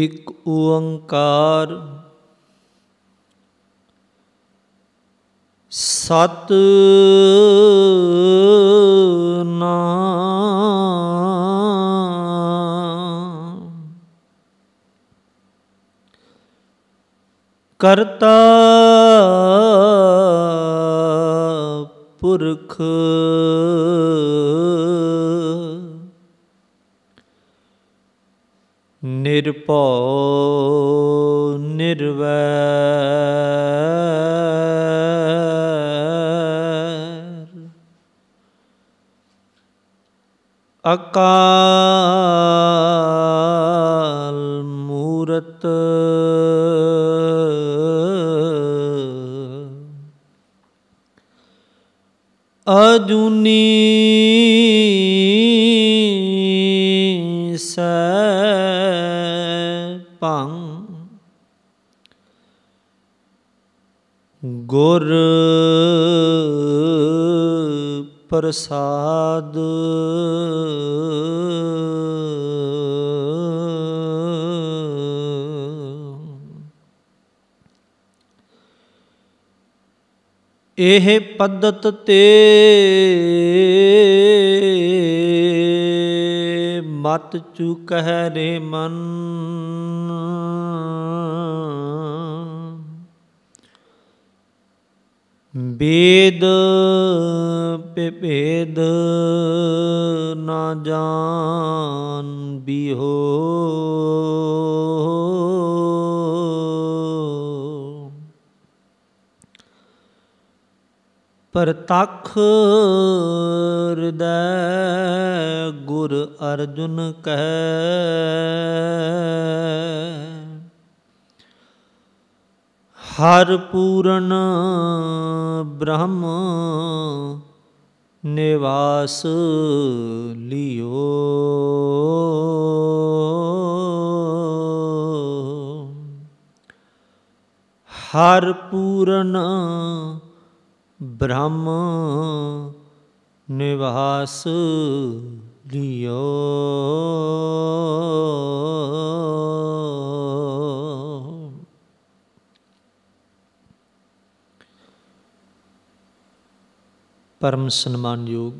ਇੱਕ ਓੰਕਾਰ ਸਤ ਕਰਤਾ ਪੁਰਖ ਨਿਰਭਉ ਨਿਰਵੈਰ ਅਕਾਲ ਮੂਰਤ ਅਜੂਨੀ ਸਾ ਗੁਰ ਪ੍ਰਸਾਦ ਇਹ ਪਦਤ ਤੇ ਮਤ ਚੁਕਹਿ ਰੇ ਮਨ ਬੇਦ ਭੇਦ ਨਾ ਜਾਣ ਬਿਹੋ ਪਰਤਖ ਹਿਰਦੈ ਗੁਰ ਅਰਜੁਨ ਕਹਿ ਹਰ ਪੂਰਨ ਬ੍ਰਹਮ ਨਿਵਾਸ ਲਿਓ ਹਰ ਪੂਰਨ ਬ੍ਰਹਮ ਨਿਵਾਸ ਲਿਓ ਪਰਮ ਸਨਮਾਨਯੋਗ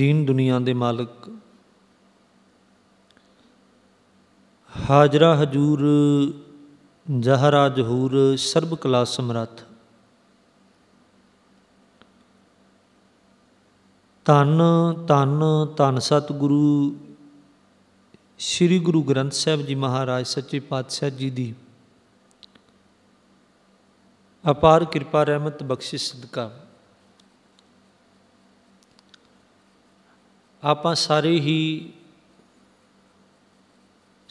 ਦੀਨ ਦੁਨੀਆ ਦੇ ਮਾਲਕ ਹਾਜਰਾ ਹਜੂਰ ਜਹਰਾ ਜਹੂਰ ਸਰਬ ਕਲਾ ਸਮਰੱਥ ਤਨ ਤਨ ਤਨ ਸਤਿਗੁਰੂ ਸ੍ਰੀ ਗੁਰੂ ਗ੍ਰੰਥ ਸਾਹਿਬ ਜੀ ਮਹਾਰਾਜ ਸੱਚੇ ਪਾਤਸ਼ਾਹ ਜੀ ਦੀ ਅਪਾਰ ਕਿਰਪਾ ਰਹਿਮਤ ਬਖਸ਼ਿਸ਼ ਸਦਕਾ ਆਪਾਂ ਸਾਰੇ ਹੀ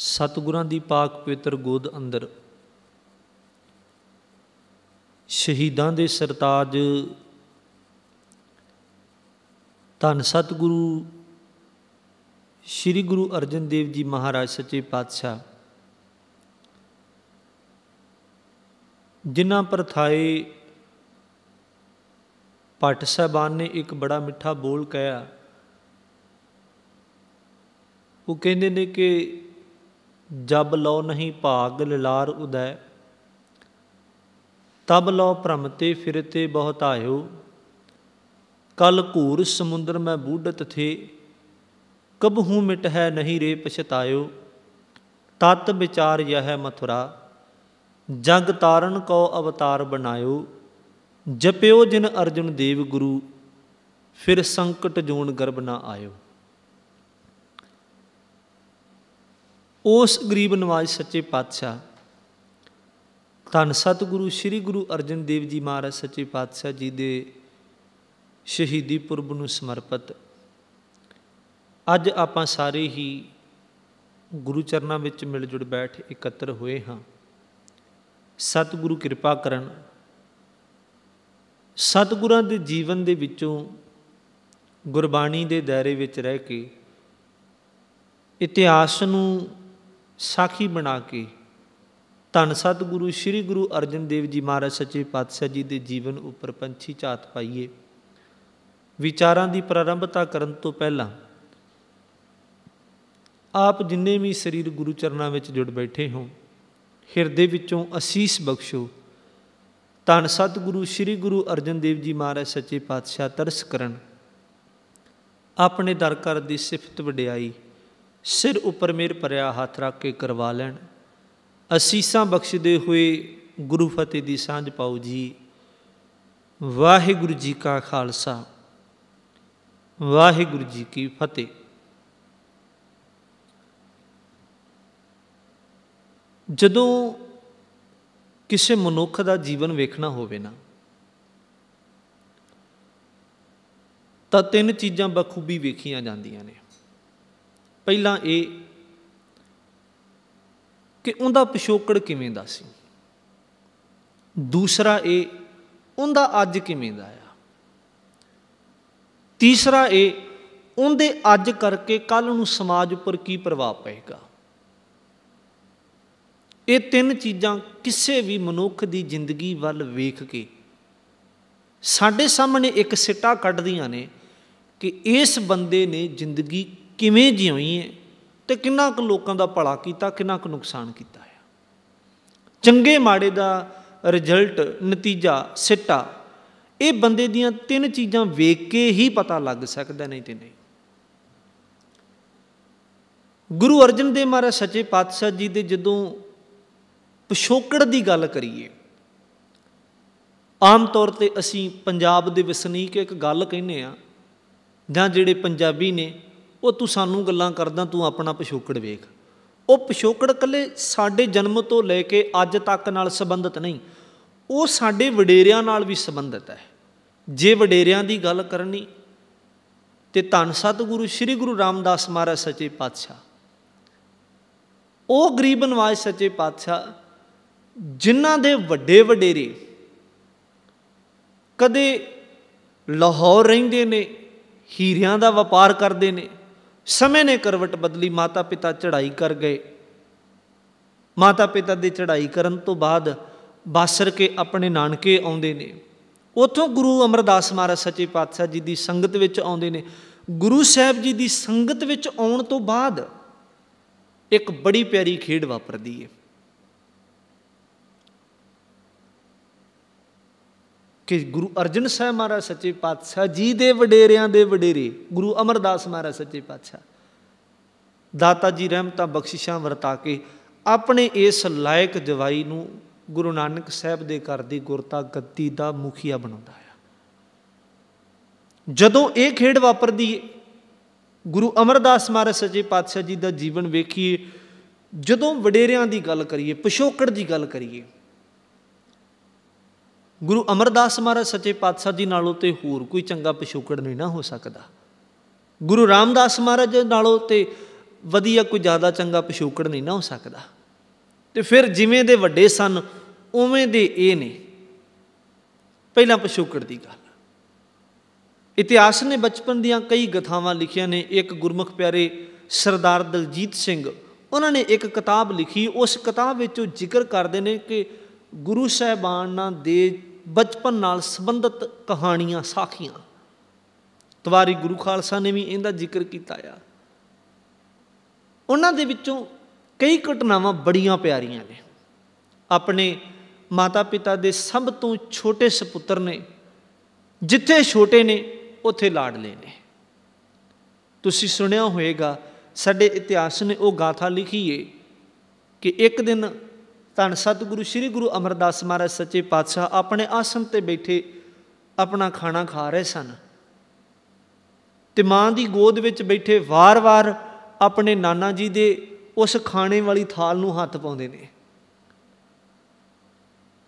ਸਤਿਗੁਰਾਂ ਦੀ ਪਾਕ ਪਵਿੱਤਰ ਗੋਦ ਅੰਦਰ ਸ਼ਹੀਦਾਂ ਦੇ ਸਰਤਾਜ ਧੰਨ ਸਤਿਗੁਰੂ ਸ੍ਰੀ ਗੁਰੂ ਅਰਜਨ ਦੇਵ ਜੀ ਮਹਾਰਾਜ ਸੱਚੇ ਪਾਤਸ਼ਾਹ जिन्हों पर थाई भट्ट साहबान ने एक बड़ा मिठा बोल कह वो केंद्र ने कि जब लो नहीं भाग ललार उदय तब लो भ्रमते फिरते बहुत आयो कल घूर समुद्र में बूढ़त थे कब हूँ मिट है नहीं रे पछतायो तत् विचार यह मथुरा ਜਗ ਤਾਰਨ ਕੋ ਅਵਤਾਰ ਬਣਾਇਓ ਜਪਿਓ ਜਿਨ ਅਰਜਨ ਦੇਵ ਗੁਰੂ ਫਿਰ ਸੰਕਟ ਜੂਣ ਗਰਭ ਨਾ ਆਇਓ ਉਸ ਗਰੀਬ ਨਵਾਜ ਸੱਚੇ ਪਾਤਸ਼ਾਹ ਧੰਨ ਸਤਿਗੁਰੂ ਸ੍ਰੀ ਗੁਰੂ ਅਰਜਨ ਦੇਵ ਜੀ ਮਹਾਰਾਜ ਸੱਚੇ ਪਾਤਸ਼ਾਹ ਜੀ ਦੇ ਸ਼ਹੀਦੀ ਪੁਰਬ ਨੂੰ ਸਮਰਪਿਤ ਅੱਜ ਆਪਾਂ ਸਾਰੇ ਹੀ ਗੁਰੂ ਚਰਨਾਂ ਵਿੱਚ ਮਿਲ ਜੁੜ ਬੈਠ ਇਕੱਤਰ ਹੋਏ ਹਾਂ ਸਤਿਗੁਰੂ ਕਿਰਪਾ ਕਰਨ ਸਤਿਗੁਰਾਂ ਦੇ ਜੀਵਨ ਦੇ ਵਿੱਚੋਂ ਗੁਰਬਾਣੀ ਦੇ ਦਾਇਰੇ ਵਿੱਚ ਰਹਿ ਕੇ ਇਤਿਹਾਸ ਨੂੰ ਸਾਖੀ ਬਣਾ ਕੇ ਧੰਨ ਸਤਿਗੁਰੂ ਸ੍ਰੀ ਗੁਰੂ ਅਰਜਨ ਦੇਵ ਜੀ ਮਹਾਰਾਜ ਸੱਚੇ ਪਾਤਸ਼ਾਹ ਜੀ ਦੇ ਜੀਵਨ ਉੱਪਰ ਪੰਛੀ ਝਾਤ ਪਾਈਏ ਵਿਚਾਰਾਂ ਦੀ ਪ੍ਰਾਰੰਭਤਾ ਕਰਨ ਤੋਂ ਪਹਿਲਾਂ ਆਪ ਜਿੰਨੇ ਵੀ ਸਰੀਰ ਗੁਰੂ ਚਰਨਾਂ ਵਿੱਚ ਜੁੜ ਬੈਠੇ ਹੋ ਹਿਰਦੇ ਵਿੱਚੋਂ ਅਸੀਸ ਬਖਸ਼ੋ ਧੰਨ ਸਤਿਗੁਰੂ ਸ੍ਰੀ ਗੁਰੂ ਅਰਜਨ ਦੇਵ ਜੀ ਮਹਾਰਾਜ ਸੱਚੇ ਪਾਤਸ਼ਾਹ ਤਰਸ ਕਰਨ ਆਪਣੇ ਕਰ ਦੀ ਸਿਫਤ ਵਡਿਆਈ ਸਿਰ ਉੱਪਰ ਮੇਰ ਪਰਿਆ ਹੱਥ ਰੱਖ ਕੇ ਕਰਵਾ ਲੈਣ ਅਸੀਸਾਂ ਬਖਸ਼ਦੇ ਹੋਏ ਗੁਰੂ ਫਤਿਹ ਦੀ ਸਾਂਝ ਪਾਉ ਜੀ ਵਾਹਿਗੁਰੂ ਜੀ ਕਾ ਖਾਲਸਾ ਵਾਹਿਗੁਰੂ ਜੀ ਕੀ ਫਤਿਹ ਜਦੋਂ ਕਿਸੇ ਮਨੁੱਖ ਦਾ ਜੀਵਨ ਵੇਖਣਾ ਹੋਵੇ ਨਾ ਤਾਂ ਤਿੰਨ ਚੀਜ਼ਾਂ ਬਖੂਬੀ ਵੇਖੀਆਂ ਜਾਂਦੀਆਂ ਨੇ ਪਹਿਲਾਂ ਇਹ ਕਿ ਉਹਦਾ ਪਿਛੋਕੜ ਕਿਵੇਂ ਦਾ ਸੀ ਦੂਸਰਾ ਇਹ ਉਹਦਾ ਅੱਜ ਕਿਵੇਂ ਦਾ ਆ ਤੀਸਰਾ ਇਹ ਉਹਦੇ ਅੱਜ ਕਰਕੇ ਕੱਲ ਨੂੰ ਸਮਾਜ ਉੱਪਰ ਕੀ ਪ੍ਰਭਾਵ ਪਏਗਾ ਇਹ ਤਿੰਨ ਚੀਜ਼ਾਂ ਕਿਸੇ ਵੀ ਮਨੁੱਖ ਦੀ ਜ਼ਿੰਦਗੀ ਵੱਲ ਵੇਖ ਕੇ ਸਾਡੇ ਸਾਹਮਣੇ ਇੱਕ ਸਿੱਟਾ ਕੱਢਦੀਆਂ ਨੇ ਕਿ ਇਸ ਬੰਦੇ ਨੇ ਜ਼ਿੰਦਗੀ ਕਿਵੇਂ ਜਿਉਈ ਹੈ ਤੇ ਕਿੰਨਾ ਕੁ ਲੋਕਾਂ ਦਾ ਭਲਾ ਕੀਤਾ ਕਿੰਨਾ ਕੁ ਨੁਕਸਾਨ ਕੀਤਾ ਹੈ ਚੰਗੇ ਮਾੜੇ ਦਾ ਰਿਜ਼ਲਟ ਨਤੀਜਾ ਸਿੱਟਾ ਇਹ ਬੰਦੇ ਦੀਆਂ ਤਿੰਨ ਚੀਜ਼ਾਂ ਵੇਖ ਕੇ ਹੀ ਪਤਾ ਲੱਗ ਸਕਦਾ ਨਹੀਂ ਤੇ ਨਹੀਂ ਗੁਰੂ ਅਰਜਨ ਦੇਵ ਮਹਾਰਾਜ ਸੱਚੇ ਪਾਤਸ਼ਾਹ ਜੀ ਦੇ ਜਦੋਂ ਪਿਛੋਕੜ ਦੀ ਗੱਲ ਕਰੀਏ ਆਮ ਤੌਰ ਤੇ ਅਸੀਂ ਪੰਜਾਬ ਦੇ ਵਸਨੀਕ ਇੱਕ ਗੱਲ ਕਹਿੰਨੇ ਆ ਜਾਂ ਜਿਹੜੇ ਪੰਜਾਬੀ ਨੇ ਉਹ ਤੂੰ ਸਾਨੂੰ ਗੱਲਾਂ ਕਰਦਾ ਤੂੰ ਆਪਣਾ ਪਿਛੋਕੜ ਵੇਖ ਉਹ ਪਿਛੋਕੜ ਕੱਲੇ ਸਾਡੇ ਜਨਮ ਤੋਂ ਲੈ ਕੇ ਅੱਜ ਤੱਕ ਨਾਲ ਸੰਬੰਧਿਤ ਨਹੀਂ ਉਹ ਸਾਡੇ ਵਡੇਰਿਆਂ ਨਾਲ ਵੀ ਸੰਬੰਧਿਤ ਹੈ ਜੇ ਵਡੇਰਿਆਂ ਦੀ ਗੱਲ ਕਰਨੀ ਤੇ ਧੰਨ ਸਤਿਗੁਰੂ ਸ੍ਰੀ ਗੁਰੂ ਰਾਮਦਾਸ ਮਹਾਰਾਜ ਸੱਚੇ ਪਾਤਸ਼ਾਹ ਉਹ ਗਰੀਬ ਸੱਚੇ ਪਾਤਸ਼ਾਹ ਜਿਨ੍ਹਾਂ ਦੇ ਵੱਡੇ ਵਡੇਰੇ ਕਦੇ ਲਾਹੌਰ ਰਹਿੰਦੇ ਨੇ ਹੀਰਿਆਂ ਦਾ ਵਪਾਰ ਕਰਦੇ ਨੇ ਸਮੇਂ ਨੇ ਕਰਵਟ ਬਦਲੀ ਮਾਤਾ ਪਿਤਾ ਚੜ੍ਹਾਈ ਕਰ ਗਏ ਮਾਤਾ ਪਿਤਾ ਦੀ ਚੜ੍ਹਾਈ ਕਰਨ ਤੋਂ ਬਾਅਦ ਬਾਸਰ ਕੇ ਆਪਣੇ ਨਾਨਕੇ ਆਉਂਦੇ ਨੇ ਉਥੋਂ ਗੁਰੂ ਅਮਰਦਾਸ ਮਹਾਰਾਜ ਸੱਚੇ ਪਾਤਸ਼ਾਹ ਜੀ ਦੀ ਸੰਗਤ ਵਿੱਚ ਆਉਂਦੇ ਨੇ ਗੁਰੂ ਸਾਹਿਬ ਜੀ ਦੀ ਸੰਗਤ ਵਿੱਚ ਆਉਣ ਤੋਂ ਬਾਅਦ ਇੱਕ ਬੜੀ ਪਿਆਰੀ ਖੇਡ ਵਾਪਰਦੀ ਹੈ ਕਿ ਗੁਰੂ ਅਰਜਨ ਸਾਹਿਬ ਮਹਾਰਾਜ ਸੱਚੇ ਪਾਤਸ਼ਾਹ ਜੀ ਦੇ ਵਡੇਰਿਆਂ ਦੇ ਵਡੇਰੇ ਗੁਰੂ ਅਮਰਦਾਸ ਮਹਾਰਾਜ ਸੱਚੇ ਪਾਤਸ਼ਾਹ ਦਾਤਾ ਜੀ ਰਹਿਮਤਾਂ ਬਖਸ਼ਿਸ਼ਾਂ ਵਰਤਾ ਕੇ ਆਪਣੇ ਇਸ ਲਾਇਕ ਜਵਾਈ ਨੂੰ ਗੁਰੂ ਨਾਨਕ ਸਾਹਿਬ ਦੇ ਘਰ ਦੀ ਗੁਰਤਾ ਗੱਦੀ ਦਾ ਮੁਖੀਆ ਬਣਾਉਂਦਾ ਆ ਜਦੋਂ ਇਹ ਖੇਡ ਵਾਪਰਦੀ ਗੁਰੂ ਅਮਰਦਾਸ ਮਹਾਰਾਜ ਸੱਚੇ ਪਾਤਸ਼ਾਹ ਜੀ ਦਾ ਜੀਵਨ ਵੇਖੀਏ ਜਦੋਂ ਵਡੇਰਿਆਂ ਦੀ ਗੱਲ ਕਰੀਏ ਪਸ਼ੋਕੜ ਦੀ ਗੱਲ ਕਰੀਏ ਗੁਰੂ ਅਮਰਦਾਸ ਮਹਾਰਾਜ ਸੱਚੇ ਪਾਤਸ਼ਾਹ ਜੀ ਨਾਲੋਂ ਤੇ ਹੋਰ ਕੋਈ ਚੰਗਾ ਪਿਛੋਕੜ ਨਹੀਂ ਨਾ ਹੋ ਸਕਦਾ ਗੁਰੂ ਰਾਮਦਾਸ ਮਹਾਰਾਜ ਨਾਲੋਂ ਤੇ ਵਧੀਆ ਕੋਈ ਜ਼ਿਆਦਾ ਚੰਗਾ ਪਿਛੋਕੜ ਨਹੀਂ ਨਾ ਹੋ ਸਕਦਾ ਤੇ ਫਿਰ ਜਿਵੇਂ ਦੇ ਵੱਡੇ ਸਨ ਉਵੇਂ ਦੇ ਇਹ ਨੇ ਪਹਿਲਾਂ ਪਿਛੋਕੜ ਦੀ ਗੱਲ ਇਤਿਹਾਸ ਨੇ ਬਚਪਨ ਦੀਆਂ ਕਈ ਗਥਾਵਾਂ ਲਿਖੀਆਂ ਨੇ ਇੱਕ ਗੁਰਮੁਖ ਪਿਆਰੇ ਸਰਦਾਰ ਦਲਜੀਤ ਸਿੰਘ ਉਹਨਾਂ ਨੇ ਇੱਕ ਕਿਤਾਬ ਲਿਖੀ ਉਸ ਕਿਤਾਬ ਵਿੱਚ ਉਹ ਜ਼ਿਕਰ ਕਰਦੇ ਨੇ ਕਿ ਗੁਰੂ ਸਹਿਬਾਨਾਂ ਦੇ ਬਚਪਨ ਨਾਲ ਸੰਬੰਧਿਤ ਕਹਾਣੀਆਂ ਸਾਖੀਆਂ ਤਵਾਰੀ ਗੁਰੂ ਖਾਲਸਾ ਨੇ ਵੀ ਇਹਦਾ ਜ਼ਿਕਰ ਕੀਤਾ ਆ ਉਹਨਾਂ ਦੇ ਵਿੱਚੋਂ ਕਈ ਘਟਨਾਵਾਂ ਬੜੀਆਂ ਪਿਆਰੀਆਂ ਨੇ ਆਪਣੇ ਮਾਤਾ ਪਿਤਾ ਦੇ ਸਭ ਤੋਂ ਛੋਟੇ ਸੁਪੁੱਤਰ ਨੇ ਜਿੱਥੇ ਛੋਟੇ ਨੇ ਉੱਥੇ ਲਾਡਲੇ ਨੇ ਤੁਸੀਂ ਸੁਣਿਆ ਹੋਵੇਗਾ ਸਾਡੇ ਇਤਿਹਾਸ ਨੇ ਉਹ ਗਾਥਾ ਲਿਖੀ ਏ ਕਿ ਇੱਕ ਦਿਨ ਤਾਂ ਸਤਿਗੁਰੂ ਸ੍ਰੀ ਗੁਰੂ ਅਮਰਦਾਸ ਮਹਾਰਾਜ ਸੱਚੇ ਪਾਤਸ਼ਾਹ ਆਪਣੇ ਆਸਣ ਤੇ ਬੈਠੇ ਆਪਣਾ ਖਾਣਾ ਖਾ ਰਹੇ ਸਨ ਤੇ ਮਾਂ ਦੀ ਗੋਦ ਵਿੱਚ ਬੈਠੇ ਵਾਰ-ਵਾਰ ਆਪਣੇ ਨਾਨਾ ਜੀ ਦੇ ਉਸ ਖਾਣੇ ਵਾਲੀ ਥਾਲ ਨੂੰ ਹੱਥ ਪਾਉਂਦੇ ਨੇ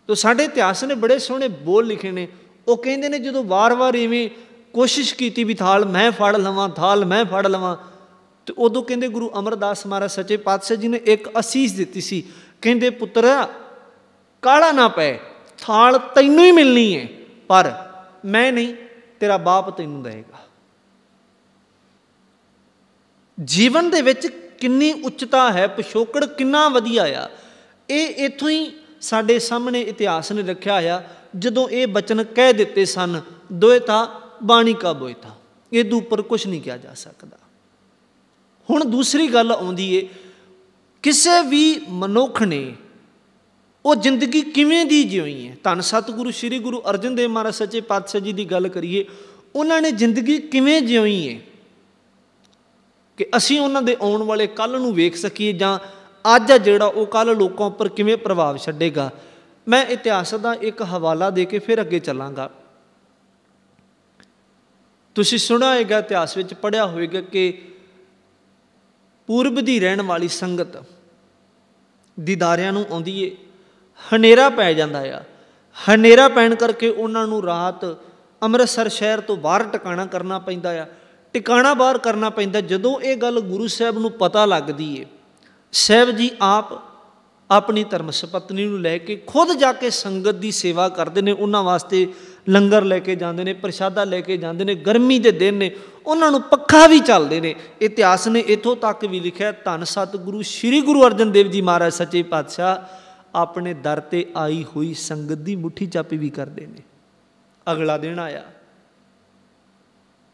ਤੋਂ ਸਾਡੇ ਇਤਿਹਾਸ ਨੇ ਬੜੇ ਸੋਹਣੇ ਬੋਲ ਲਿਖੇ ਨੇ ਉਹ ਕਹਿੰਦੇ ਨੇ ਜਦੋਂ ਵਾਰ-ਵਾਰ ਇਵੇਂ ਕੋਸ਼ਿਸ਼ ਕੀਤੀ ਵੀ ਥਾਲ ਮੈਂ ਫੜ ਲਵਾਂ ਥਾਲ ਮੈਂ ਫੜ ਲਵਾਂ ਤੇ ਉਦੋਂ ਕਹਿੰਦੇ ਗੁਰੂ ਅਮਰਦਾਸ ਮਹਾਰਾਜ ਸੱਚੇ ਪਾਤਸ਼ਾਹ ਜੀ ਨੇ ਇੱਕ ਅਸੀਸ ਦਿੱਤੀ ਸੀ ਕਹਿੰਦੇ ਪੁੱਤਰ ਕਾਲਾ ਨਾ ਪਏ ਥਾਲ ਤੈਨੂੰ ਹੀ ਮਿਲਣੀ ਹੈ ਪਰ ਮੈਂ ਨਹੀਂ ਤੇਰਾ ਬਾਪ ਤੈਨੂੰ ਦੇਗਾ ਜੀਵਨ ਦੇ ਵਿੱਚ ਕਿੰਨੀ ਉੱਚਤਾ ਹੈ ਪਿਛੋਕੜ ਕਿੰਨਾ ਵਧੀਆ ਆ ਇਹ ਇਥੋਂ ਹੀ ਸਾਡੇ ਸਾਹਮਣੇ ਇਤਿਹਾਸ ਨੇ ਰੱਖਿਆ ਆ ਜਦੋਂ ਇਹ ਬਚਨ ਕਹਿ ਦਿੱਤੇ ਸਨ ਦੁਇਤਾ ਬਾਣੀ ਕਾ ਬੋਇਤਾ ਇਹਦੇ ਉੱਪਰ ਕੁਝ ਨਹੀਂ ਕਿਹਾ ਜਾ ਸਕਦਾ ਹੁਣ ਦੂਸਰੀ ਗੱਲ ਆਉਂਦੀ ਏ ਕਿਸੇ ਵੀ ਮਨੁੱਖ ਨੇ ਉਹ ਜ਼ਿੰਦਗੀ ਕਿਵੇਂ ਦੀ ਜਿਉਈ ਹੈ ਧੰਨ ਸਤਿਗੁਰੂ ਸ੍ਰੀ ਗੁਰੂ ਅਰਜਨ ਦੇਵ ਮਹਾਰਾਜ ਸੱਚੇ ਪਾਤਸ਼ਾਹ ਜੀ ਦੀ ਗੱਲ ਕਰੀਏ ਉਹਨਾਂ ਨੇ ਜ਼ਿੰਦਗੀ ਕਿਵੇਂ ਜਿਉਈ ਹੈ ਕਿ ਅਸੀਂ ਉਹਨਾਂ ਦੇ ਆਉਣ ਵਾਲੇ ਕੱਲ ਨੂੰ ਵੇਖ ਸਕੀਏ ਜਾਂ ਅੱਜ ਜਿਹੜਾ ਉਹ ਕੱਲ ਲੋਕਾਂ ਉੱਪਰ ਕਿਵੇਂ ਪ੍ਰਭਾਵ ਛੱਡੇਗਾ ਮੈਂ ਇਤਿਹਾਸ ਦਾ ਇੱਕ ਹਵਾਲਾ ਦੇ ਕੇ ਫਿਰ ਅੱਗੇ ਚੱਲਾਂਗਾ ਤੁਸੀਂ ਸੁਣਾਏਗਾ ਇਤਿਹਾਸ ਵਿੱਚ ਪੜਿਆ ਹੋਵੇਗਾ ਕਿ ਪੂਰਬ ਦੀ ਰਹਿਣ ਵਾਲੀ ਸੰਗਤ ਦੀਦਾਰਿਆਂ ਨੂੰ ਆਉਂਦੀ ਏ ਹਨੇਰਾ ਪੈ ਜਾਂਦਾ ਆ ਹਨੇਰਾ ਪੈਣ ਕਰਕੇ ਉਹਨਾਂ ਨੂੰ ਰਾਤ ਅੰਮ੍ਰਿਤਸਰ ਸ਼ਹਿਰ ਤੋਂ ਬਾਹਰ ਟਿਕਾਣਾ ਕਰਨਾ ਪੈਂਦਾ ਆ ਟਿਕਾਣਾ ਬਾਹਰ ਕਰਨਾ ਪੈਂਦਾ ਜਦੋਂ ਇਹ ਗੱਲ ਗੁਰੂ ਸਾਹਿਬ ਨੂੰ ਪਤਾ ਲੱਗਦੀ ਏ ਸਾਹਿਬ ਜੀ ਆਪ ਆਪਣੀ ਧਰਮ ਸੁਪਤਨੀ ਨੂੰ ਲੈ ਕੇ ਖੁਦ ਜਾ ਕੇ ਸੰਗਤ ਦੀ ਸੇਵਾ ਕਰਦੇ ਨੇ ਉਹਨਾਂ ਵਾਸਤੇ ਲੰਗਰ ਲੈ ਕੇ ਜਾਂਦੇ ਨੇ ਪ੍ਰਸ਼ਾਦਾ ਲੈ ਕੇ ਜਾਂਦੇ ਨੇ ਗਰਮੀ ਦੇ ਦਿਨ ਨੇ ਉਹਨਾਂ ਨੂੰ ਪੱਖਾ ਵੀ ਚੱਲਦੇ ਨੇ ਇਤਿਹਾਸ ਨੇ ਇਥੋਂ ਤੱਕ ਵੀ ਲਿਖਿਆ ਧੰਨ ਸਤਿਗੁਰੂ ਸ੍ਰੀ ਗੁਰੂ ਅਰਜਨ ਦੇਵ ਜੀ ਮਹਾਰਾਜ ਸੱਚੇ ਪਾਤਸ਼ਾਹ ਆਪਣੇ ਦਰ ਤੇ ਆਈ ਹੋਈ ਸੰਗਤ ਦੀ ਮੁਠੀ ਚਾਪੀ ਵੀ ਕਰਦੇ ਨੇ ਅਗਲਾ ਦਿਨ ਆਇਆ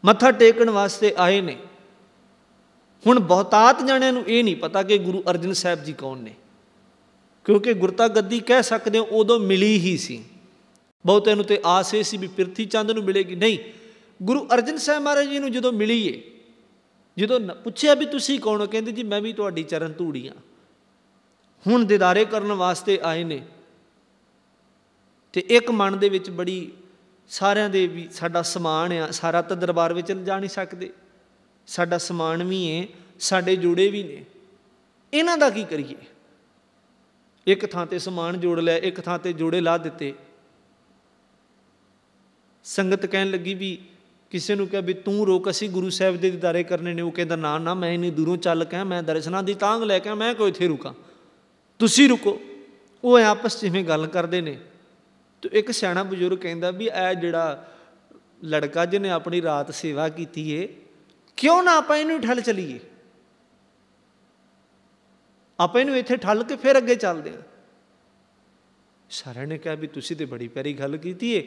ਮੱਥਾ ਟੇਕਣ ਵਾਸਤੇ ਆਏ ਨੇ ਹੁਣ ਬਹੁਤਾਤ ਜਣਿਆਂ ਨੂੰ ਇਹ ਨਹੀਂ ਪਤਾ ਕਿ ਗੁਰੂ ਅਰਜਨ ਸਾਹਿਬ ਜੀ ਕੌਣ ਨੇ ਕਿਉਂਕਿ ਗੁਰਤਾ ਗੱਦੀ ਕਹਿ ਸਕਦੇ ਹੋ ਉਦੋਂ ਮਿਲੀ ਹੀ ਸੀ ਬਹੁਤਿਆਂ ਨੂੰ ਤੇ ਆਸ ਏ ਸੀ ਵੀ ਪਿਰਥੀ ਚੰਦ ਨੂੰ ਮਿਲੇਗੀ ਨਹੀਂ ਗੁਰੂ ਅਰਜਨ ਸਾਹਿਬ ਮਹਾਰਾਜ ਜੀ ਨੂੰ ਜਦੋਂ ਮਿਲੀਏ ਜਦੋਂ ਪੁੱਛਿਆ ਵੀ ਤੁਸੀਂ ਕੌਣ ਹੋ ਕਹਿੰਦੇ ਜੀ ਮੈਂ ਵੀ ਤੁਹਾਡੀ ਚਰਨ ਧੂੜੀਆਂ ਹੁਣ ਦਿਦਾਰੇ ਕਰਨ ਵਾਸਤੇ ਆਏ ਨੇ ਤੇ ਇੱਕ ਮਨ ਦੇ ਵਿੱਚ ਬੜੀ ਸਾਰਿਆਂ ਦੇ ਵੀ ਸਾਡਾ ਸਮਾਨ ਆ ਸਾਰਾ ਤਾਂ ਦਰਬਾਰ ਵਿੱਚ ਜਾ ਨਹੀਂ ਸਕਦੇ ਸਾਡਾ ਸਮਾਨ ਵੀ ਏ ਸਾਡੇ ਜੋੜੇ ਵੀ ਨੇ ਇਹਨਾਂ ਦਾ ਕੀ ਕਰੀਏ ਇੱਕ ਥਾਂ ਤੇ ਸਮਾਨ ਜੋੜ ਲਿਆ ਇੱਕ ਥਾਂ ਤੇ ਜੋੜੇ ਲਾ ਦਿੱਤੇ ਸੰਗਤ ਕਹਿਣ ਲੱਗੀ ਵੀ ਕਿਸੇ ਨੂੰ ਕਿਹਾ ਵੀ ਤੂੰ ਰੋਕ ਅਸੀਂ ਗੁਰੂ ਸਾਹਿਬ ਦੇ ਦਿਦਾਰੇ ਕਰਨੇ ਨੇ ਉਹ ਕਹਿੰਦਾ ਨਾ ਨਾ ਮੈਂ ਇਨੀ ਦੂਰੋਂ ਚੱਲ ਕੇ ਮੈਂ ਦਰਸ਼ਨਾਂ ਦੀ ਤਾਂਗ ਲੈ ਕੇ ਮੈਂ ਕੋਈ ਇੱਥੇ ਰੁਕਾਂ ਤੁਸੀਂ ਰੁਕੋ ਉਹ ਆਪਸ ਜਿਵੇਂ ਗੱਲ ਕਰਦੇ ਨੇ ਤੇ ਇੱਕ ਸਿਆਣਾ ਬਜ਼ੁਰਗ ਕਹਿੰਦਾ ਵੀ ਐ ਜਿਹੜਾ ਲੜਕਾ ਜਿਹਨੇ ਆਪਣੀ ਰਾਤ ਸੇਵਾ ਕੀਤੀ ਏ ਕਿਉਂ ਨਾ ਆਪਾਂ ਇਹਨੂੰ ਠੱਲ ਚਲੀਏ ਆਪਾਂ ਇਹਨੂੰ ਇੱਥੇ ਠੱਲ ਕੇ ਫਿਰ ਅੱਗੇ ਚੱਲਦੇ ਆ ਸਾਰਿਆਂ ਨੇ ਕਿਹਾ ਵੀ ਤੁਸੀਂ ਤੇ ਬੜੀ ਪਿਆਰੀ ਗੱਲ ਕੀਤੀ ਏ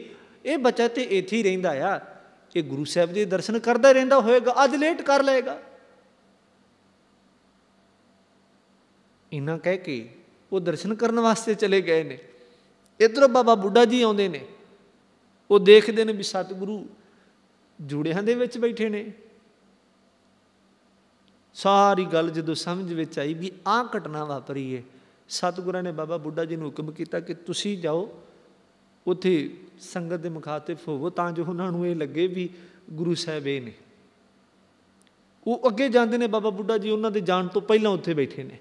ਇਹ ਬੱਚਾ ਤੇ ਇੱਥੇ ਹੀ ਰਹਿੰਦਾ ਆ ਇਹ ਗੁਰੂ ਸਾਹਿਬ ਦੇ ਦਰਸ਼ਨ ਕਰਦਾ ਰਹਿੰਦਾ ਹੋਏਗਾ ਅੱਜ ਲੇਟ ਕਰ ਲਏਗਾ ਇਹਨਾਂ ਕਹਿ ਕੇ ਉਹ ਦਰਸ਼ਨ ਕਰਨ ਵਾਸਤੇ ਚਲੇ ਗਏ ਨੇ ਇਧਰੋਂ ਬਾਬਾ ਬੁੱਢਾ ਜੀ ਆਉਂਦੇ ਨੇ ਉਹ ਦੇਖਦੇ ਨੇ ਵੀ ਸਤਿਗੁਰੂ ਜੁੜਿਆਂ ਦੇ ਵਿੱਚ ਬੈਠੇ ਨੇ ਸਾਰੀ ਗੱਲ ਜਦੋਂ ਸਮਝ ਵਿੱਚ ਆਈ ਵੀ ਆਹ ਘਟਨਾ ਵਾਪਰੀ ਏ ਸਤਿਗੁਰਾਂ ਨੇ ਬਾਬਾ ਬੁੱਢਾ ਜੀ ਨੂੰ ਹੁਕਮ ਕੀਤਾ ਕਿ ਤੁਸੀਂ ਜਾਓ ਉੱਥੇ ਸੰਗਤ ਦੇ ਮੁਖਾਤਿਫ ਹੋਵੋ ਤਾਂ ਜੋ ਉਹਨਾਂ ਨੂੰ ਇਹ ਲੱਗੇ ਵੀ ਗੁਰੂ ਸਾਹਿਬ ਇਹ ਨੇ ਉਹ ਅੱਗੇ ਜਾਂਦੇ ਨੇ ਬਾਬਾ ਬੁੱਢਾ ਜੀ ਉਹਨਾਂ ਦੇ ਜਾਣ ਤੋਂ ਪਹਿਲਾਂ ਉੱਥੇ ਬੈਠੇ ਨੇ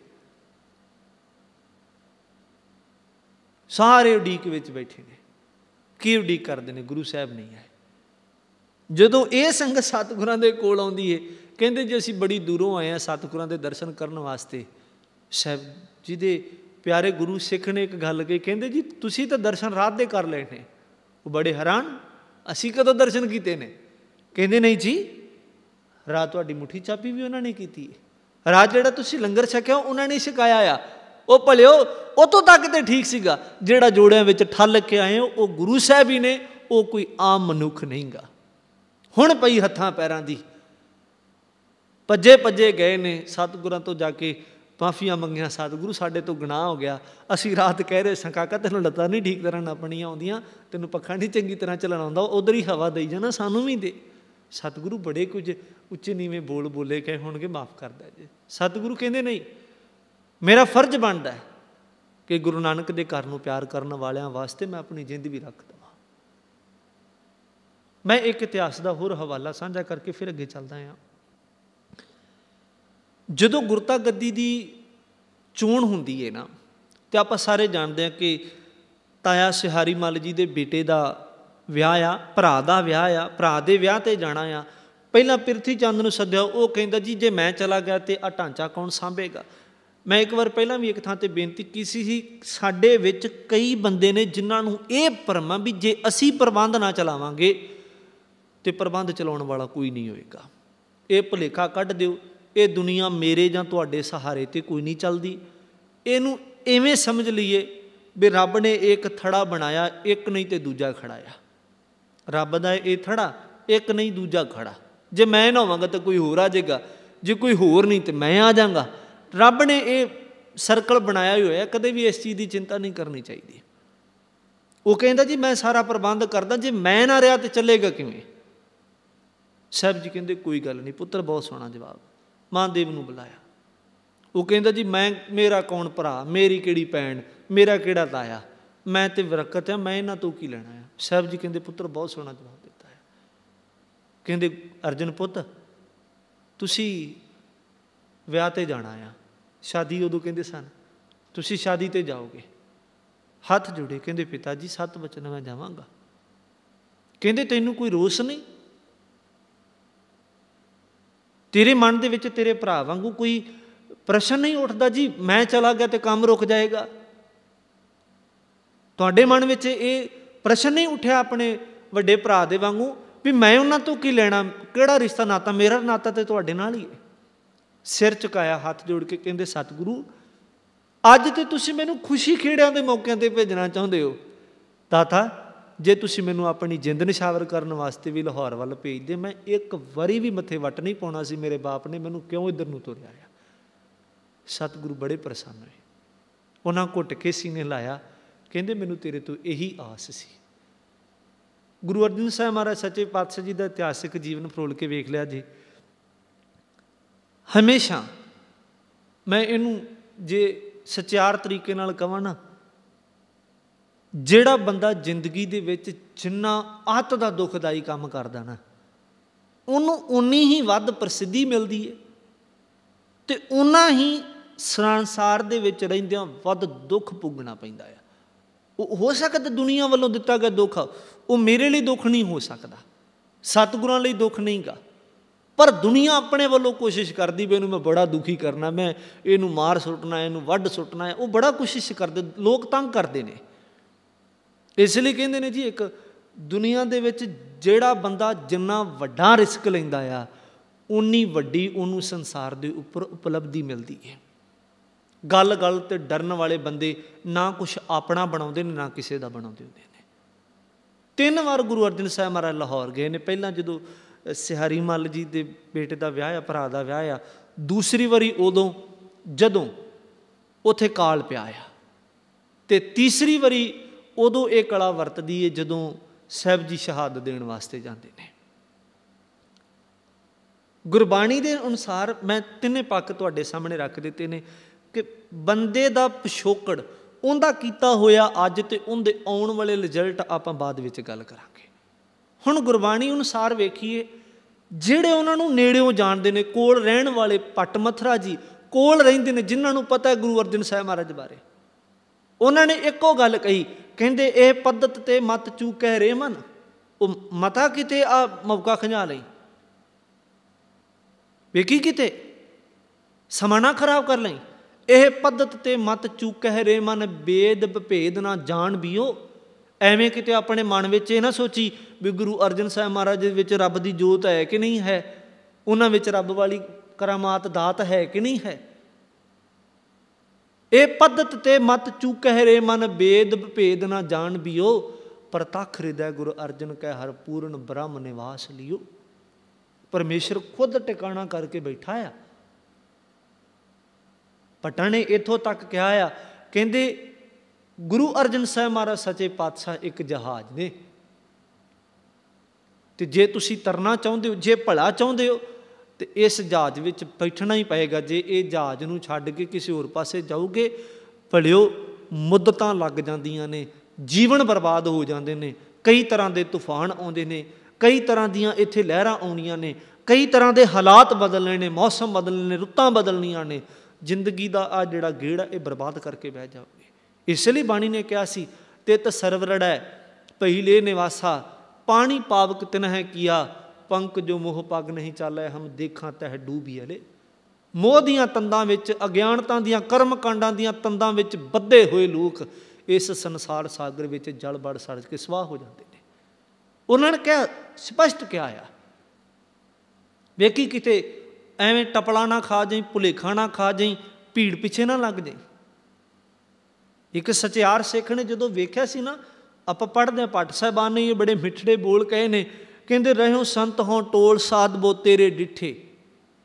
ਸਾਰੇ ਉਡੀਕ ਵਿੱਚ ਬੈਠੇ ਨੇ ਕੀ ਉਡੀਕ ਕਰਦੇ ਨੇ ਗੁਰੂ ਸਾਹਿਬ ਨਹੀਂ ਆਏ ਜਦੋਂ ਇਹ ਸੰਗਤ ਸਤਿਗੁਰਾਂ ਦੇ ਕੋਲ ਆਉਂਦੀ ਏ ਕਹਿੰਦੇ ਜੇ ਅਸੀਂ ਬੜੀ ਦੂਰੋਂ ਆਏ ਆ ਸਤਿਗੁਰਾਂ ਦੇ ਦਰਸ਼ਨ ਕਰਨ ਵਾਸਤੇ ਸਾਹਿਬ ਜਿਹਦੇ ਪਿਆਰੇ ਗੁਰੂ ਸਿੱਖ ਨੇ ਇੱਕ ਗੱਲ ਕਹੀ ਕਹਿੰਦੇ ਜੀ ਤੁਸੀਂ ਤਾਂ ਦਰਸ਼ਨ ਰਾਤ ਦੇ ਕਰ ਲੈਣੇ ਉਹ ਬੜੇ ਹੈਰਾਨ ਅਸੀਂ ਕਦੋਂ ਦਰਸ਼ਨ ਕੀਤੇ ਨੇ ਕਹਿੰਦੇ ਨਹੀਂ ਜੀ ਰਾਤ ਤੁਹਾਡੀ ਮੁਠੀ ਚਾਪੀ ਵੀ ਉਹਨਾਂ ਨੇ ਕੀਤੀ ਰਾਤ ਜਿਹੜਾ ਤੁਸੀਂ ਲੰਗਰ ਛਕਿਆ ਉਹਨਾਂ ਨੇ ਸ਼ਿਕਾਇਆ ਆ ਉਹ ਭਲਿਓ ਉਤੋਂ ਤੱਕ ਤੇ ਠੀਕ ਸੀਗਾ ਜਿਹੜਾ ਜੋੜਿਆਂ ਵਿੱਚ ਠੱਲ ਕੇ ਆਏ ਉਹ ਗੁਰੂ ਸਾਹਿਬ ਹੀ ਨੇ ਉਹ ਕੋਈ ਆਮ ਮਨੁੱਖ ਨਹੀਂਗਾ ਹੁਣ ਪਈ ਹੱਥਾਂ ਪੈਰਾਂ ਦੀ ਭੱਜੇ ਭੱਜੇ ਗਏ ਨੇ ਸਤਿਗੁਰਾਂ ਤੋਂ ਜਾ ਕੇ ਮਾਫੀਆਂ ਮੰਗੀਆਂ ਸਤਿਗੁਰੂ ਸਾਡੇ ਤੋਂ ਗੁਨਾਹ ਹੋ ਗਿਆ ਅਸੀਂ ਰਾਤ ਕਹਿ ਰਹੇ ਸਾਂ ਕਾਕਾ ਤੈਨੂੰ ਲੱਤਾਂ ਨਹੀਂ ਠੀਕ ਤਰ੍ਹਾਂ ਨਪਣੀਆਂ ਆਉਂਦੀਆਂ ਤੈਨੂੰ ਪੱਖਾ ਨਹੀਂ ਚੰਗੀ ਤਰ੍ਹਾਂ ਚੱਲਣਾ ਆਉਂਦਾ ਉਧਰ ਹੀ ਹਵਾ ਦੇਈ ਜਾਣਾ ਸਾਨੂੰ ਵੀ ਦੇ ਸਤਿਗੁਰੂ ਬੜੇ ਕੁਝ ਉੱਚੇ ਨੀਵੇਂ ਬੋਲ ਬੋਲੇ ਕਹੇ ਹੋਣਗੇ ਮਾਫ ਕਰਦਾ ਜੀ ਸਤਿਗੁਰੂ ਕਹਿੰਦੇ ਨਹੀਂ ਮੇਰਾ ਫਰਜ਼ ਬਣਦਾ ਹੈ ਕਿ ਗੁਰੂ ਨਾਨਕ ਦੇ ਘਰ ਨੂੰ ਪਿਆਰ ਕਰਨ ਵਾਲਿਆਂ ਵਾਸਤੇ ਮੈਂ ਆਪਣੀ ਜਿੰਦ ਵੀ ਰੱਖ ਦਵਾਂ ਮੈਂ ਇੱਕ ਇਤਿਹਾਸ ਦਾ ਹੋਰ ਹਵਾਲਾ ਸਾਂਝਾ ਕਰਕੇ ਫਿਰ ਅੱਗੇ ਚੱਲਦਾ ਹਾਂ ਜਦੋਂ ਗੁਰਤਾ ਗੱਦੀ ਦੀ ਚੋਣ ਹੁੰਦੀ ਹੈ ਨਾ ਤੇ ਆਪਾਂ ਸਾਰੇ ਜਾਣਦੇ ਹਾਂ ਕਿ ਤਾਇਆ ਸਿਹਾਰੀ ਮੱਲ ਜੀ ਦੇ ਬੇਟੇ ਦਾ ਵਿਆਹ ਆ ਭਰਾ ਦਾ ਵਿਆਹ ਆ ਭਰਾ ਦੇ ਵਿਆਹ ਤੇ ਜਾਣਾ ਆ ਪਹਿਲਾਂ ਪਿਰਥੀ ਚੰਦ ਨੂੰ ਸੱਦਿਆ ਉਹ ਕਹਿੰਦਾ ਜੀ ਜੇ ਮੈਂ ਚਲਾ ਗਿਆ ਤੇ ਆ ਢਾਂਚਾ ਕੌਣ ਸੰਭੇਗਾ ਮੈਂ ਇੱਕ ਵਾਰ ਪਹਿਲਾਂ ਵੀ ਇੱਕ ਥਾਂ ਤੇ ਬੇਨਤੀ ਕੀਤੀ ਸੀ ਸਾਡੇ ਵਿੱਚ ਕਈ ਬੰਦੇ ਨੇ ਜਿਨ੍ਹਾਂ ਨੂੰ ਇਹ ਪਰਮਾ ਆ ਵੀ ਜੇ ਅਸੀਂ ਪ੍ਰਬੰਧ ਨਾ ਚਲਾਵਾਂਗੇ ਤੇ ਪ੍ਰਬੰਧ ਚਲਾਉਣ ਵਾਲਾ ਕੋਈ ਨਹੀਂ ਹੋਏਗਾ ਇਹ ਭੁਲੇਖਾ ਕੱਢ ਦਿਓ ਇਹ ਦੁਨੀਆ ਮੇਰੇ ਜਾਂ ਤੁਹਾਡੇ ਸਹਾਰੇ ਤੇ ਕੋਈ ਨਹੀਂ ਚੱਲਦੀ ਇਹਨੂੰ ਐਵੇਂ ਸਮਝ ਲਈਏ ਵੀ ਰੱਬ ਨੇ ਇੱਕ ਥੜਾ ਬਣਾਇਆ ਇੱਕ ਨਹੀਂ ਤੇ ਦੂਜਾ ਖੜਾਇਆ ਰੱਬ ਦਾ ਇਹ ਥੜਾ ਇੱਕ ਨਹੀਂ ਦੂਜਾ ਖੜਾ ਜੇ ਮੈਂ ਨਾ ਹੋਵਾਂਗਾ ਤਾਂ ਕੋਈ ਹੋਰ ਆ ਜਾਏਗਾ ਜੇ ਕੋਈ ਹੋਰ ਨਹੀਂ ਤੇ ਮੈਂ ਆ ਜਾਾਂਗਾ ਰੱਬ ਨੇ ਇਹ ਸਰਕਲ ਬਣਾਇਆ ਹੀ ਹੋਇਆ ਕਦੇ ਵੀ ਇਸ ਚੀਜ਼ ਦੀ ਚਿੰਤਾ ਨਹੀਂ ਕਰਨੀ ਚਾਹੀਦੀ ਉਹ ਕਹਿੰਦਾ ਜੀ ਮੈਂ ਸਾਰਾ ਪ੍ਰਬੰਧ ਕਰਦਾ ਜੇ ਮੈਂ ਨਾ ਰਿਹਾ ਤੇ ਚੱਲੇਗਾ ਕਿਵੇਂ ਸਾਬ ਜੀ ਕਹਿੰਦੇ ਕੋਈ ਗੱਲ ਨਹੀਂ ਪੁੱਤਰ ਬਹੁਤ ਸੋਹਣਾ ਜਵਾਬ ਮਹਾਂਦੇਵ ਨੂੰ ਬੁਲਾਇਆ ਉਹ ਕਹਿੰਦਾ ਜੀ ਮੈਂ ਮੇਰਾ ਕੌਣ ਭਰਾ ਮੇਰੀ ਕਿਹੜੀ ਪੈਣ ਮੇਰਾ ਕਿਹੜਾ ਤਾਇਆ ਮੈਂ ਤੇ ਵਿਰਕਤ ਆ ਮੈਂ ਇਹਨਾਂ ਤੋਂ ਕੀ ਲੈਣਾ ਆ ਸਾਹਿਬ ਜੀ ਕਹਿੰਦੇ ਪੁੱਤਰ ਬਹੁਤ ਸੋਹਣਾ ਜਵਾਬ ਦਿੱਤਾ ਹੈ ਕਹਿੰਦੇ ਅਰਜਨ ਪੁੱਤ ਤੁਸੀਂ ਵਿਆਹ ਤੇ ਜਾਣਾ ਆ ਸ਼ਾਦੀ ਉਦੋਂ ਕਹਿੰਦੇ ਸਨ ਤੁਸੀਂ ਸ਼ਾਦੀ ਤੇ ਜਾਓਗੇ ਹੱਥ ਜੁੜੇ ਕਹਿੰਦੇ ਪਿਤਾ ਜੀ ਸਤ ਬਚਨ ਮੈਂ ਜਾਵਾਂਗਾ ਕਹਿੰਦੇ ਤੈਨੂੰ ਕੋਈ ਰੋਸ ਨਹੀਂ ਤੇਰੇ ਮਨ ਦੇ ਵਿੱਚ ਤੇਰੇ ਭਰਾ ਵਾਂਗੂ ਕੋਈ ਪ੍ਰਸ਼ਨ ਨਹੀਂ ਉੱਠਦਾ ਜੀ ਮੈਂ ਚਲਾ ਗਿਆ ਤੇ ਕੰਮ ਰੁਕ ਜਾਏਗਾ ਤੁਹਾਡੇ ਮਨ ਵਿੱਚ ਇਹ ਪ੍ਰਸ਼ਨ ਨਹੀਂ ਉੱਠਿਆ ਆਪਣੇ ਵੱਡੇ ਭਰਾ ਦੇ ਵਾਂਗੂ ਵੀ ਮੈਂ ਉਹਨਾਂ ਤੋਂ ਕੀ ਲੈਣਾ ਕਿਹੜਾ ਰਿਸ਼ਤਾ ਨਾਤਾ ਮੇਰਾ ਨਾਤਾ ਤੇ ਤੁਹਾਡੇ ਨਾਲ ਹੀ ਹੈ ਸਿਰ ਝੁਕਾਇਆ ਹੱਥ ਜੋੜ ਕੇ ਕਹਿੰਦੇ ਸਤਿਗੁਰੂ ਅੱਜ ਤੇ ਤੁਸੀਂ ਮੈਨੂੰ ਖੁਸ਼ੀ ਖੇੜਿਆਂ ਦੇ ਮੌਕਿਆਂ ਤੇ ਭੇਜਣਾ ਚਾਹੁੰਦੇ ਹੋ ਦਾਤਾ ਜੇ ਤੁਸੀਂ ਮੈਨੂੰ ਆਪਣੀ ਜਿੰਦ ਨਿਸ਼ਾਵਰ ਕਰਨ ਵਾਸਤੇ ਵੀ ਲਾਹੌਰ ਵੱਲ ਭੇਜਦੇ ਮੈਂ ਇੱਕ ਵਾਰੀ ਵੀ ਮੱਥੇ ਵਟ ਨਹੀਂ ਪਾਉਣਾ ਸੀ ਮੇਰੇ ਬਾਪ ਨੇ ਮੈਨੂੰ ਕਿਉਂ ਇੱਧਰ ਨੂੰ ਤੋਰਿਆ ਆ ਸਤਿਗੁਰੂ ਬੜੇ ਪ੍ਰਸੰਨ ਹੋਏ ਉਹਨਾਂ ਘੁੱਟ ਕੇ ਸੀਨੇ ਲਾਇਆ ਕਹਿੰਦੇ ਮੈਨੂੰ ਤੇਰੇ ਤੋਂ ਇਹੀ ਆਸ ਸੀ ਗੁਰੂ ਅਰਜਨ ਸਾਹਿਬ ਮਹਾਰਾਜ ਸੱਚੇ ਪਾਤਸ਼ਾਹ ਜੀ ਦਾ ਇਤਿਹਾਸਿਕ ਜੀਵਨ ਫਰੋਲ ਕੇ ਵੇਖ ਲਿਆ ਜੀ ਹਮੇਸ਼ਾ ਮੈਂ ਇਹਨੂੰ ਜੇ ਸਚਿਆਰ ਤਰੀਕੇ ਨਾਲ ਕਹਾਂ ਨਾ ਜਿਹੜਾ ਬੰਦਾ ਜ਼ਿੰਦਗੀ ਦੇ ਵਿੱਚ ਜਿੰਨਾ ਆਤ ਦਾ ਦੁਖਦਾਈ ਕੰਮ ਕਰਦਾ ਨਾ ਉਹਨੂੰ ਉਨੀ ਹੀ ਵੱਧ ਪ੍ਰਸਿੱਧੀ ਮਿਲਦੀ ਹੈ ਤੇ ਉਹਨਾਂ ਹੀ ਸੰਸਾਰ ਦੇ ਵਿੱਚ ਰਹਿੰਦਿਆਂ ਵੱਧ ਦੁੱਖ ਭੁਗਣਾ ਪੈਂਦਾ ਹੈ ਉਹ ਹੋ ਸਕਦਾ ਦੁਨੀਆ ਵੱਲੋਂ ਦਿੱਤਾ ਗਿਆ ਦੁੱਖ ਉਹ ਮੇਰੇ ਲਈ ਦੁੱਖ ਨਹੀਂ ਹੋ ਸਕਦਾ ਸਤਿਗੁਰਾਂ ਲਈ ਦੁੱਖ ਨਹੀਂਗਾ ਪਰ ਦੁਨੀਆ ਆਪਣੇ ਵੱਲੋਂ ਕੋਸ਼ਿਸ਼ ਕਰਦੀ ਵੀ ਇਹਨੂੰ ਮੈਂ ਬੜਾ ਦੁਖੀ ਕਰਨਾ ਮੈਂ ਇਹਨੂੰ ਮਾਰ ਸੁੱਟਣਾ ਇਹਨੂੰ ਵੱਢ ਸੁੱਟਣਾ ਉਹ ਬੜਾ ਕੋਸ਼ਿਸ਼ ਕਰਦੇ ਲੋਕ ਤੰਗ ਕਰਦੇ ਨੇ ਇਸ ਲਈ ਕਹਿੰਦੇ ਨੇ ਜੀ ਇੱਕ ਦੁਨੀਆ ਦੇ ਵਿੱਚ ਜਿਹੜਾ ਬੰਦਾ ਜਿੰਨਾ ਵੱਡਾ ਰਿਸਕ ਲੈਂਦਾ ਆ ਉਨੀ ਵੱਡੀ ਉਹਨੂੰ ਸੰਸਾਰ ਦੇ ਉੱਪਰ ਉਪਲਬਧੀ ਮਿਲਦੀ ਹੈ ਗੱਲ-ਗੱਲ ਤੇ ਡਰਨ ਵਾਲੇ ਬੰਦੇ ਨਾ ਕੁਝ ਆਪਣਾ ਬਣਾਉਂਦੇ ਨੇ ਨਾ ਕਿਸੇ ਦਾ ਬਣਾਉਂਦੇ ਹੁੰਦੇ ਨੇ ਤਿੰਨ ਵਾਰ ਗੁਰੂ ਅਰਜਨ ਸਾਹਿਬ ਮਹਾਰਾਜ ਲਾਹੌਰ ਗਏ ਨੇ ਪਹਿਲਾਂ ਜਦੋਂ ਸਿਹਾਰੀ ਮੱਲ ਜੀ ਦੇ ਬੇਟੇ ਦਾ ਵਿਆਹ ਆ ਭਰਾ ਦਾ ਵਿਆਹ ਆ ਦੂਸਰੀ ਵਾਰੀ ਉਦੋਂ ਜਦੋਂ ਉਥੇ ਕਾਲ ਪਿਆ ਆ ਤੇ ਤੀਸਰੀ ਵਾਰੀ ਉਦੋਂ ਇਹ ਕਲਾ ਵਰਤਦੀ ਏ ਜਦੋਂ ਸਹਿਬ ਜੀ ਸ਼ਹਾਦਤ ਦੇਣ ਵਾਸਤੇ ਜਾਂਦੇ ਨੇ ਗੁਰਬਾਣੀ ਦੇ ਅਨੁਸਾਰ ਮੈਂ ਤਿੰਨੇ ਪੱਖ ਤੁਹਾਡੇ ਸਾਹਮਣੇ ਰੱਖ ਦਿੱਤੇ ਨੇ ਕਿ ਬੰਦੇ ਦਾ ਪਿਛੋਕੜ ਉਹਦਾ ਕੀਤਾ ਹੋਇਆ ਅੱਜ ਤੇ ਉਹਦੇ ਆਉਣ ਵਾਲੇ ਰਿਜ਼ਲਟ ਆਪਾਂ ਬਾਅਦ ਵਿੱਚ ਗੱਲ ਕਰਾਂਗੇ ਹੁਣ ਗੁਰਬਾਣੀ ਅਨੁਸਾਰ ਵੇਖੀਏ ਜਿਹੜੇ ਉਹਨਾਂ ਨੂੰ ਨੇੜਿਓਂ ਜਾਣਦੇ ਨੇ ਕੋਲ ਰਹਿਣ ਵਾਲੇ ਪਟ ਮਥਰਾ ਜੀ ਕੋਲ ਰਹਿੰਦੇ ਨੇ ਜਿਨ੍ਹਾਂ ਨੂੰ ਪਤਾ ਹੈ ਗੁਰੂ ਅਰਜਨ ਸਾਹਿਬ ਮਹਾਰਾਜ ਬਾਰੇ ਉਹਨਾਂ ਨੇ ਇੱਕੋ ਗੱਲ ਕਹੀ ਕਹਿੰਦੇ ਇਹ ਪੱਧਤ ਤੇ ਮਤ ਚੂਕੈ ਰੇਮਨ ਉਹ ਮਤਾ ਕਿਤੇ ਆ ਮੌਕਾ ਖੰਜਾ ਲਈ ਵੇਖੀ ਕਿਤੇ ਸਮਾਣਾ ਖਰਾਬ ਕਰ ਲਈ ਇਹ ਪੱਧਤ ਤੇ ਮਤ ਚੂਕੈ ਰੇਮਨ ਬੇਦ ਵਿਭੇਦ ਨਾ ਜਾਣ ਬਿਓ ਐਵੇਂ ਕਿਤੇ ਆਪਣੇ ਮਨ ਵਿੱਚ ਇਹ ਨਾ ਸੋਚੀ ਵੀ ਗੁਰੂ ਅਰਜਨ ਸਾਹਿਬ ਮਹਾਰਾਜ ਦੇ ਵਿੱਚ ਰੱਬ ਦੀ ਜੋਤ ਹੈ ਕਿ ਨਹੀਂ ਹੈ ਉਹਨਾਂ ਵਿੱਚ ਰੱਬ ਵਾਲੀ ਕਰਾਮਾਤ ਦਾਤ ਹੈ ਕਿ ਨਹੀਂ ਹੈ ਇਹ ਪਦਤ ਤੇ ਮਤ ਚੂਕਹਿ ਰੇ ਮਨ ਬੇਦ ਭੇਦ ਨਾ ਜਾਣ ਬਿਓ ਪ੍ਰਤਖ ਹਿਰਦੈ ਗੁਰ ਅਰਜਨ ਕੈ ਹਰ ਪੂਰਨ ਬ੍ਰਹਮ ਨਿਵਾਸ ਲਿਓ ਪਰਮੇਸ਼ਰ ਖੁਦ ਟਿਕਾਣਾ ਕਰਕੇ ਬੈਠਾ ਆ ਪਟਾਣੇ ਇਥੋਂ ਤੱਕ ਕਿਹਾ ਆ ਕਹਿੰਦੇ ਗੁਰੂ ਅਰਜਨ ਸਾਹਿਬ ਮਹਾਰਾਜ ਸੱਚੇ ਪਾਤਸ਼ਾਹ ਇੱਕ ਜਹਾਜ਼ ਨੇ ਤੇ ਜੇ ਤੁਸੀਂ ਤਰਨਾ ਚਾਹੁੰਦੇ ਹੋ ਜੇ ਭਲਾ ਚਾਹੁੰਦੇ ਹੋ ਤੇ ਇਸ ਜਹਾਜ਼ ਵਿੱਚ ਬੈਠਣਾ ਹੀ ਪਏਗਾ ਜੇ ਇਹ ਜਹਾਜ਼ ਨੂੰ ਛੱਡ ਕੇ ਕਿਸੇ ਹੋਰ ਪਾਸੇ ਜਾਓਗੇ ਭਲਿਓ ਮੁੱਦਤਾਂ ਲੱਗ ਜਾਂਦੀਆਂ ਨੇ ਜੀਵਨ ਬਰਬਾਦ ਹੋ ਜਾਂਦੇ ਨੇ ਕਈ ਤਰ੍ਹਾਂ ਦੇ ਤੂਫਾਨ ਆਉਂਦੇ ਨੇ ਕਈ ਤਰ੍ਹਾਂ ਦੀਆਂ ਇੱਥੇ ਲਹਿਰਾਂ ਆਉਣੀਆਂ ਨੇ ਕਈ ਤਰ੍ਹਾਂ ਦੇ ਹਾਲਾਤ ਬਦਲਣੇ ਨੇ ਮੌਸਮ ਬਦਲਣੇ ਨੇ ਰੁੱਤਾਂ ਬਦਲਣੀਆਂ ਨੇ ਜ਼ਿੰਦਗੀ ਦਾ ਆ ਜਿਹੜਾ ਗੇੜਾ ਇਹ ਬਰਬਾਦ ਕਰਕੇ ਬਹਿ ਜਾਓਗੇ ਇਸ ਲਈ ਬਾਣੀ ਨੇ ਕਿਹਾ ਸੀ ਤਿਤ ਸਰਵਰੜੈ ਪਹਿਲੇ ਨਿਵਾਸਾ ਪਾਣੀ ਪਾਵਕ ਤਿਨ ਹੈ ਕੀਆ ਪੰਕ ਜੋ ਮੋਹ ਪਗ ਨਹੀਂ ਚਾਲੇ ਹਮ ਦੇਖਾਂ ਤਹ ਡੂਬੀ ਅਲੇ ਮੋਹ ਦੀਆਂ ਤੰਦਾਂ ਵਿੱਚ ਅਗਿਆਨਤਾ ਦੀਆਂ ਕਰਮ ਕਾਂਡਾਂ ਦੀਆਂ ਤੰਦਾਂ ਵਿੱਚ ਬੱਧੇ ਹੋਏ ਲੋਕ ਇਸ ਸੰਸਾਰ ਸਾਗਰ ਵਿੱਚ ਜਲ ਬੜ ਸੜ ਕੇ ਸਵਾਹ ਹੋ ਜਾਂਦੇ ਨੇ ਉਹਨਾਂ ਨੇ ਕਿਹਾ ਸਪਸ਼ਟ ਕਿਹਾ ਆ ਵੇਖੀ ਕਿਤੇ ਐਵੇਂ ਟਪਲਾ ਨਾ ਖਾ ਜਾਈ ਭੁਲੇਖਾ ਨਾ ਖਾ ਜਾਈ ਭੀੜ ਪਿੱਛੇ ਨਾ ਲੱਗ ਜਾਈ ਇੱਕ ਸਚਿਆਰ ਸਿੱਖ ਨੇ ਜਦੋਂ ਵੇਖਿਆ ਸੀ ਨਾ ਆਪਾਂ ਪੜ੍ਹਦੇ ਆ ਸਾਹਿਬਾਨ ਨੇ ਇਹ ਬੜੇ ਮਿੱਠੜੇ ਬੋਲ ਕਹੇ ਨੇ ਕਹਿੰਦੇ ਰਹਿਓ ਸੰਤ ਹੋਂ ਟੋਲ ਸਾਧ ਬੋ ਤੇਰੇ ਡਿਠੇ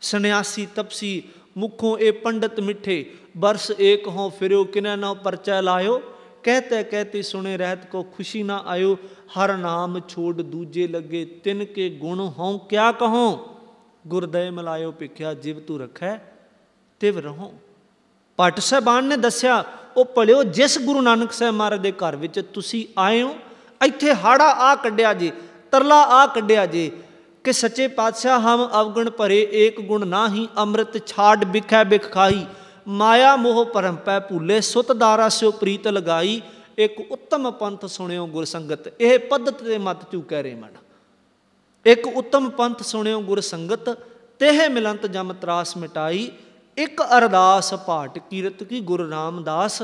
ਸੰਿਆਸੀ ਤਪਸੀ ਮੁਖੋਂ ਇਹ ਪੰਡਤ ਮਿੱਠੇ ਬਰਸ ਏਕ ਹੋਂ ਫਿਰਿਓ ਕਿਨੈ ਨਾ ਪਰਚਾ ਲਾਇਓ ਕਹਤੇ ਕਹਤੇ ਸੁਣੇ ਰਹਿਤ ਕੋ ਖੁਸ਼ੀ ਨਾ ਆਇਓ ਹਰ ਨਾਮ ਛੋੜ ਦੂਜੇ ਲੱਗੇ ਤਿਨ ਕੇ ਗੁਣ ਹਉ ਕਿਆ ਕਹੋ ਗੁਰਦੈ ਮਲਾਇਓ ਪਿਖਿਆ ਜਿਵ ਤੂ ਰਖੈ ਤਿਵ ਰਹੋ ਪਟ ਸਹਿਬਾਨ ਨੇ ਦੱਸਿਆ ਉਹ ਭਲਿਓ ਜਿਸ ਗੁਰੂ ਨਾਨਕ ਸਾਹਿਬ ਮਹਾਰਾਜ ਦੇ ਘਰ ਵਿੱਚ ਤੁਸੀਂ ਆਇਓ ਇੱਥੇ ਹਾੜਾ ਆ ਕੱਢਿਆ ਜੀ ਤਰਲਾ ਆ ਕੱਢਿਆ ਜੇ ਕਿ ਸੱਚੇ ਪਾਤਸ਼ਾਹ ਹਮ ਅਵਗਣ ਭਰੇ ਏਕ ਗੁਣ ਨਾਹੀ ਅੰਮ੍ਰਿਤ ਛਾੜ ਵਿਖੈ ਬਿਖ ਖਾਈ ਮਾਇਆ ਮੋਹ ਪਰਮ ਪੈ ਭੂਲੇ ਸੁਤਦਾਰਾ ਸਿਓ ਪ੍ਰੀਤ ਲਗਾਈ ਇੱਕ ਉੱਤਮ ਪੰਥ ਸੁਣਿਓ ਗੁਰਸੰਗਤ ਇਹ ਪਦਤ ਦੇ ਮਤ ਕਹਿ ਰਹੇ ਮਨ ਇੱਕ ਉੱਤਮ ਪੰਥ ਸੁਣਿਓ ਗੁਰਸੰਗਤ ਤੇਹ ਮਿਲੰਤ ਜਮ ਤਰਾਸ ਮਿਟਾਈ ਇੱਕ ਅਰਦਾਸ ਭਾਟ ਕੀਰਤ ਕੀ ਗੁਰੂ ਰਾਮਦਾਸ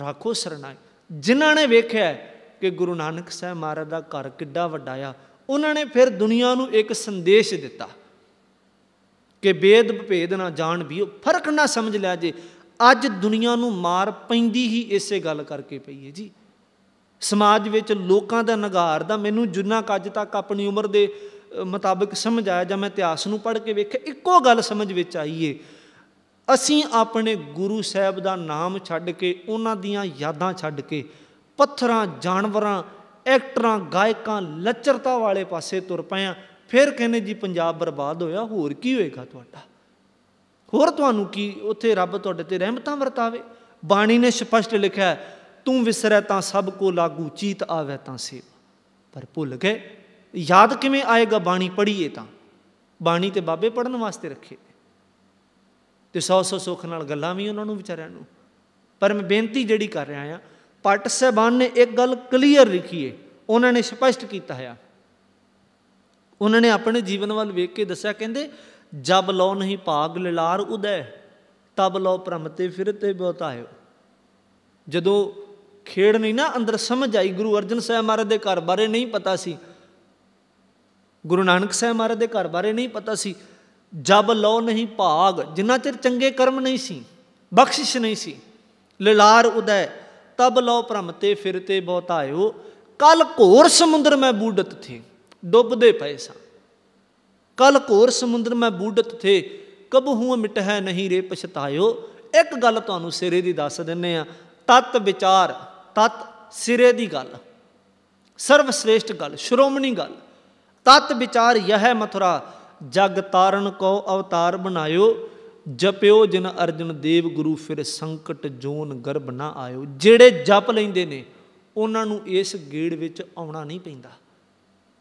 ਰਾਖੋ ਸਰਣਾਈ ਜਿਨ੍ਹਾਂ ਨੇ ਵੇਖਿਆ ਕਿ ਗੁਰੂ ਨਾਨਕ ਸਾਹਿਬ ਮਹਾਰਾਜ ਦਾ ਘਰ ਕਿੱਡਾ ਵੱਡਾ ਆ ਉਹਨਾਂ ਨੇ ਫਿਰ ਦੁਨੀਆ ਨੂੰ ਇੱਕ ਸੰਦੇਸ਼ ਦਿੱਤਾ ਕਿ ਬੇਦ ਭੇਦ ਨਾ ਜਾਣ ਵੀ ਫਰਕ ਨਾ ਸਮਝ ਲਿਆ ਜੇ ਅੱਜ ਦੁਨੀਆ ਨੂੰ ਮਾਰ ਪੈਂਦੀ ਹੀ ਇਸੇ ਗੱਲ ਕਰਕੇ ਪਈ ਹੈ ਜੀ ਸਮਾਜ ਵਿੱਚ ਲੋਕਾਂ ਦਾ ਨਗਾਰ ਦਾ ਮੈਨੂੰ ਜਿੰਨਾ ਕੱਜ ਤੱਕ ਆਪਣੀ ਉਮਰ ਦੇ ਮੁਤਾਬਕ ਸਮਝ ਆਇਆ ਜਾਂ ਮੈਂ ਇਤਿਹਾਸ ਨੂੰ ਪੜ੍ਹ ਕੇ ਵੇਖਿਆ ਇੱਕੋ ਗੱਲ ਸਮਝ ਵਿੱਚ ਆਈ ਏ ਅਸੀਂ ਆਪਣੇ ਗੁਰੂ ਸਾਹਿਬ ਦਾ ਨਾਮ ਛੱਡ ਕੇ ਉਹਨਾਂ ਦੀਆਂ ਯਾਦਾਂ ਛੱਡ ਕੇ ਪੱਥਰਾਂ ਜਾਨਵਰਾਂ ਐਕਟਰਾਂ ਗਾਇਕਾਂ ਲੱਚਰਤਾ ਵਾਲੇ ਪਾਸੇ ਤੁਰ ਪਏ ਆ ਫਿਰ ਕਹਿੰਦੇ ਜੀ ਪੰਜਾਬ ਬਰਬਾਦ ਹੋਇਆ ਹੋਰ ਕੀ ਹੋਏਗਾ ਤੁਹਾਡਾ ਹੋਰ ਤੁਹਾਨੂੰ ਕੀ ਉੱਥੇ ਰੱਬ ਤੁਹਾਡੇ ਤੇ ਰਹਿਮਤਾਂ ਵਰਤਾਵੇ ਬਾਣੀ ਨੇ ਸਪਸ਼ਟ ਲਿਖਿਆ ਤੂੰ ਵਿਸਰੈ ਤਾਂ ਸਭ ਕੋ ਲਾਗੂ ਚੀਤ ਆਵੇ ਤਾਂ ਸੇ ਪਰ ਭੁੱਲ ਗਏ ਯਾਦ ਕਿਵੇਂ ਆਏਗਾ ਬਾਣੀ ਪੜ੍ਹੀਏ ਤਾਂ ਬਾਣੀ ਤੇ ਬਾਬੇ ਪੜਨ ਵਾਸਤੇ ਰੱਖੇ ਤੇ ਸੌ ਸੌ ਸੁੱਖ ਨਾਲ ਗੱਲਾਂ ਵੀ ਉਹਨਾਂ ਨੂੰ ਵਿਚਾਰਿਆਂ ਨੂੰ ਪਰ ਮੈਂ ਬੇਨਤੀ ਜਿਹੜੀ ਕਰ ਰਿਹਾ ਆ ਪਟ ਸਹਿਬਾਨ ਨੇ ਇੱਕ ਗੱਲ ਕਲੀਅਰ ਲਿਖੀ ਹੈ ਉਹਨਾਂ ਨੇ ਸਪਸ਼ਟ ਕੀਤਾ ਹੈ ਉਹਨਾਂ ਨੇ ਆਪਣੇ ਜੀਵਨ ਵੱਲ ਵੇਖ ਕੇ ਦੱਸਿਆ ਕਹਿੰਦੇ ਜਬ ਲੋ ਨਹੀਂ ਭਾਗ ਲਿਲਾਰ ਉਦੈ ਤਬ ਲੋ ਭ੍ਰਮ ਤੇ ਫਿਰਤੇ ਬੋਤਾਇਓ ਜਦੋਂ ਖੇੜ ਨਹੀਂ ਨਾ ਅੰਦਰ ਸਮਝ ਆਈ ਗੁਰੂ ਅਰਜਨ ਸਾਹਿਬ ਮਹਾਰਾਜ ਦੇ ਘਰ ਬਾਰੇ ਨਹੀਂ ਪਤਾ ਸੀ ਗੁਰੂ ਨਾਨਕ ਸਾਹਿਬ ਮਹਾਰਾਜ ਦੇ ਘਰ ਬਾਰੇ ਨਹੀਂ ਪਤਾ ਸੀ ਜਬ ਲੋ ਨਹੀਂ ਭਾਗ ਜਿੰਨਾ ਚਿਰ ਚੰਗੇ ਕਰਮ ਨਹੀਂ ਸੀ ਬਖਸ਼ਿਸ਼ ਨਹੀਂ ਸੀ ਲਿਲਾਰ ਉਦੈ ਤਬ ਲੋ ਭ੍ਰਮਤੇ ਫਿਰਤੇ ਬਹੁਤਾਇਓ ਕਲ ਘੋਰ ਸਮੁੰਦਰ ਮੈਂ ਬੂਡਤ ਥੇ ਡੁੱਬਦੇ ਪਏ ਸਾਂ ਕਲ ਘੋਰ ਸਮੁੰਦਰ ਮੈਂ ਬੂਡਤ ਥੇ ਕਬ ਹੂੰ ਮਿਟਹਿ ਨਹੀਂ ਰੇ ਪਛਤਾਇਓ ਇੱਕ ਗੱਲ ਤੁਹਾਨੂੰ ਸਿਰੇ ਦੀ ਦੱਸ ਦਿੰਨੇ ਆ ਤਤ ਵਿਚਾਰ ਤਤ ਸਿਰੇ ਦੀ ਗੱਲ ਸਰਵ ਸ੍ਰੇਸ਼ਟ ਗੱਲ ਸ਼੍ਰੋਮਣੀ ਗੱਲ ਤਤ ਵਿਚਾਰ ਯਹ ਮਥੁਰਾ ਜਗ ਤਾਰਨ ਕੋ ਅਵਤਾਰ ਬਣਾਇਓ ਜਪਿਓ ਜਿਨ ਅਰਜਨ ਦੇਵ ਗੁਰੂ ਫਿਰ ਸੰਕਟ ਜੋਨ ਗਰਭ ਨਾ ਆਇਓ ਜਿਹੜੇ ਜਪ ਲੈਂਦੇ ਨੇ ਉਹਨਾਂ ਨੂੰ ਇਸ ਗੇੜ ਵਿੱਚ ਆਉਣਾ ਨਹੀਂ ਪੈਂਦਾ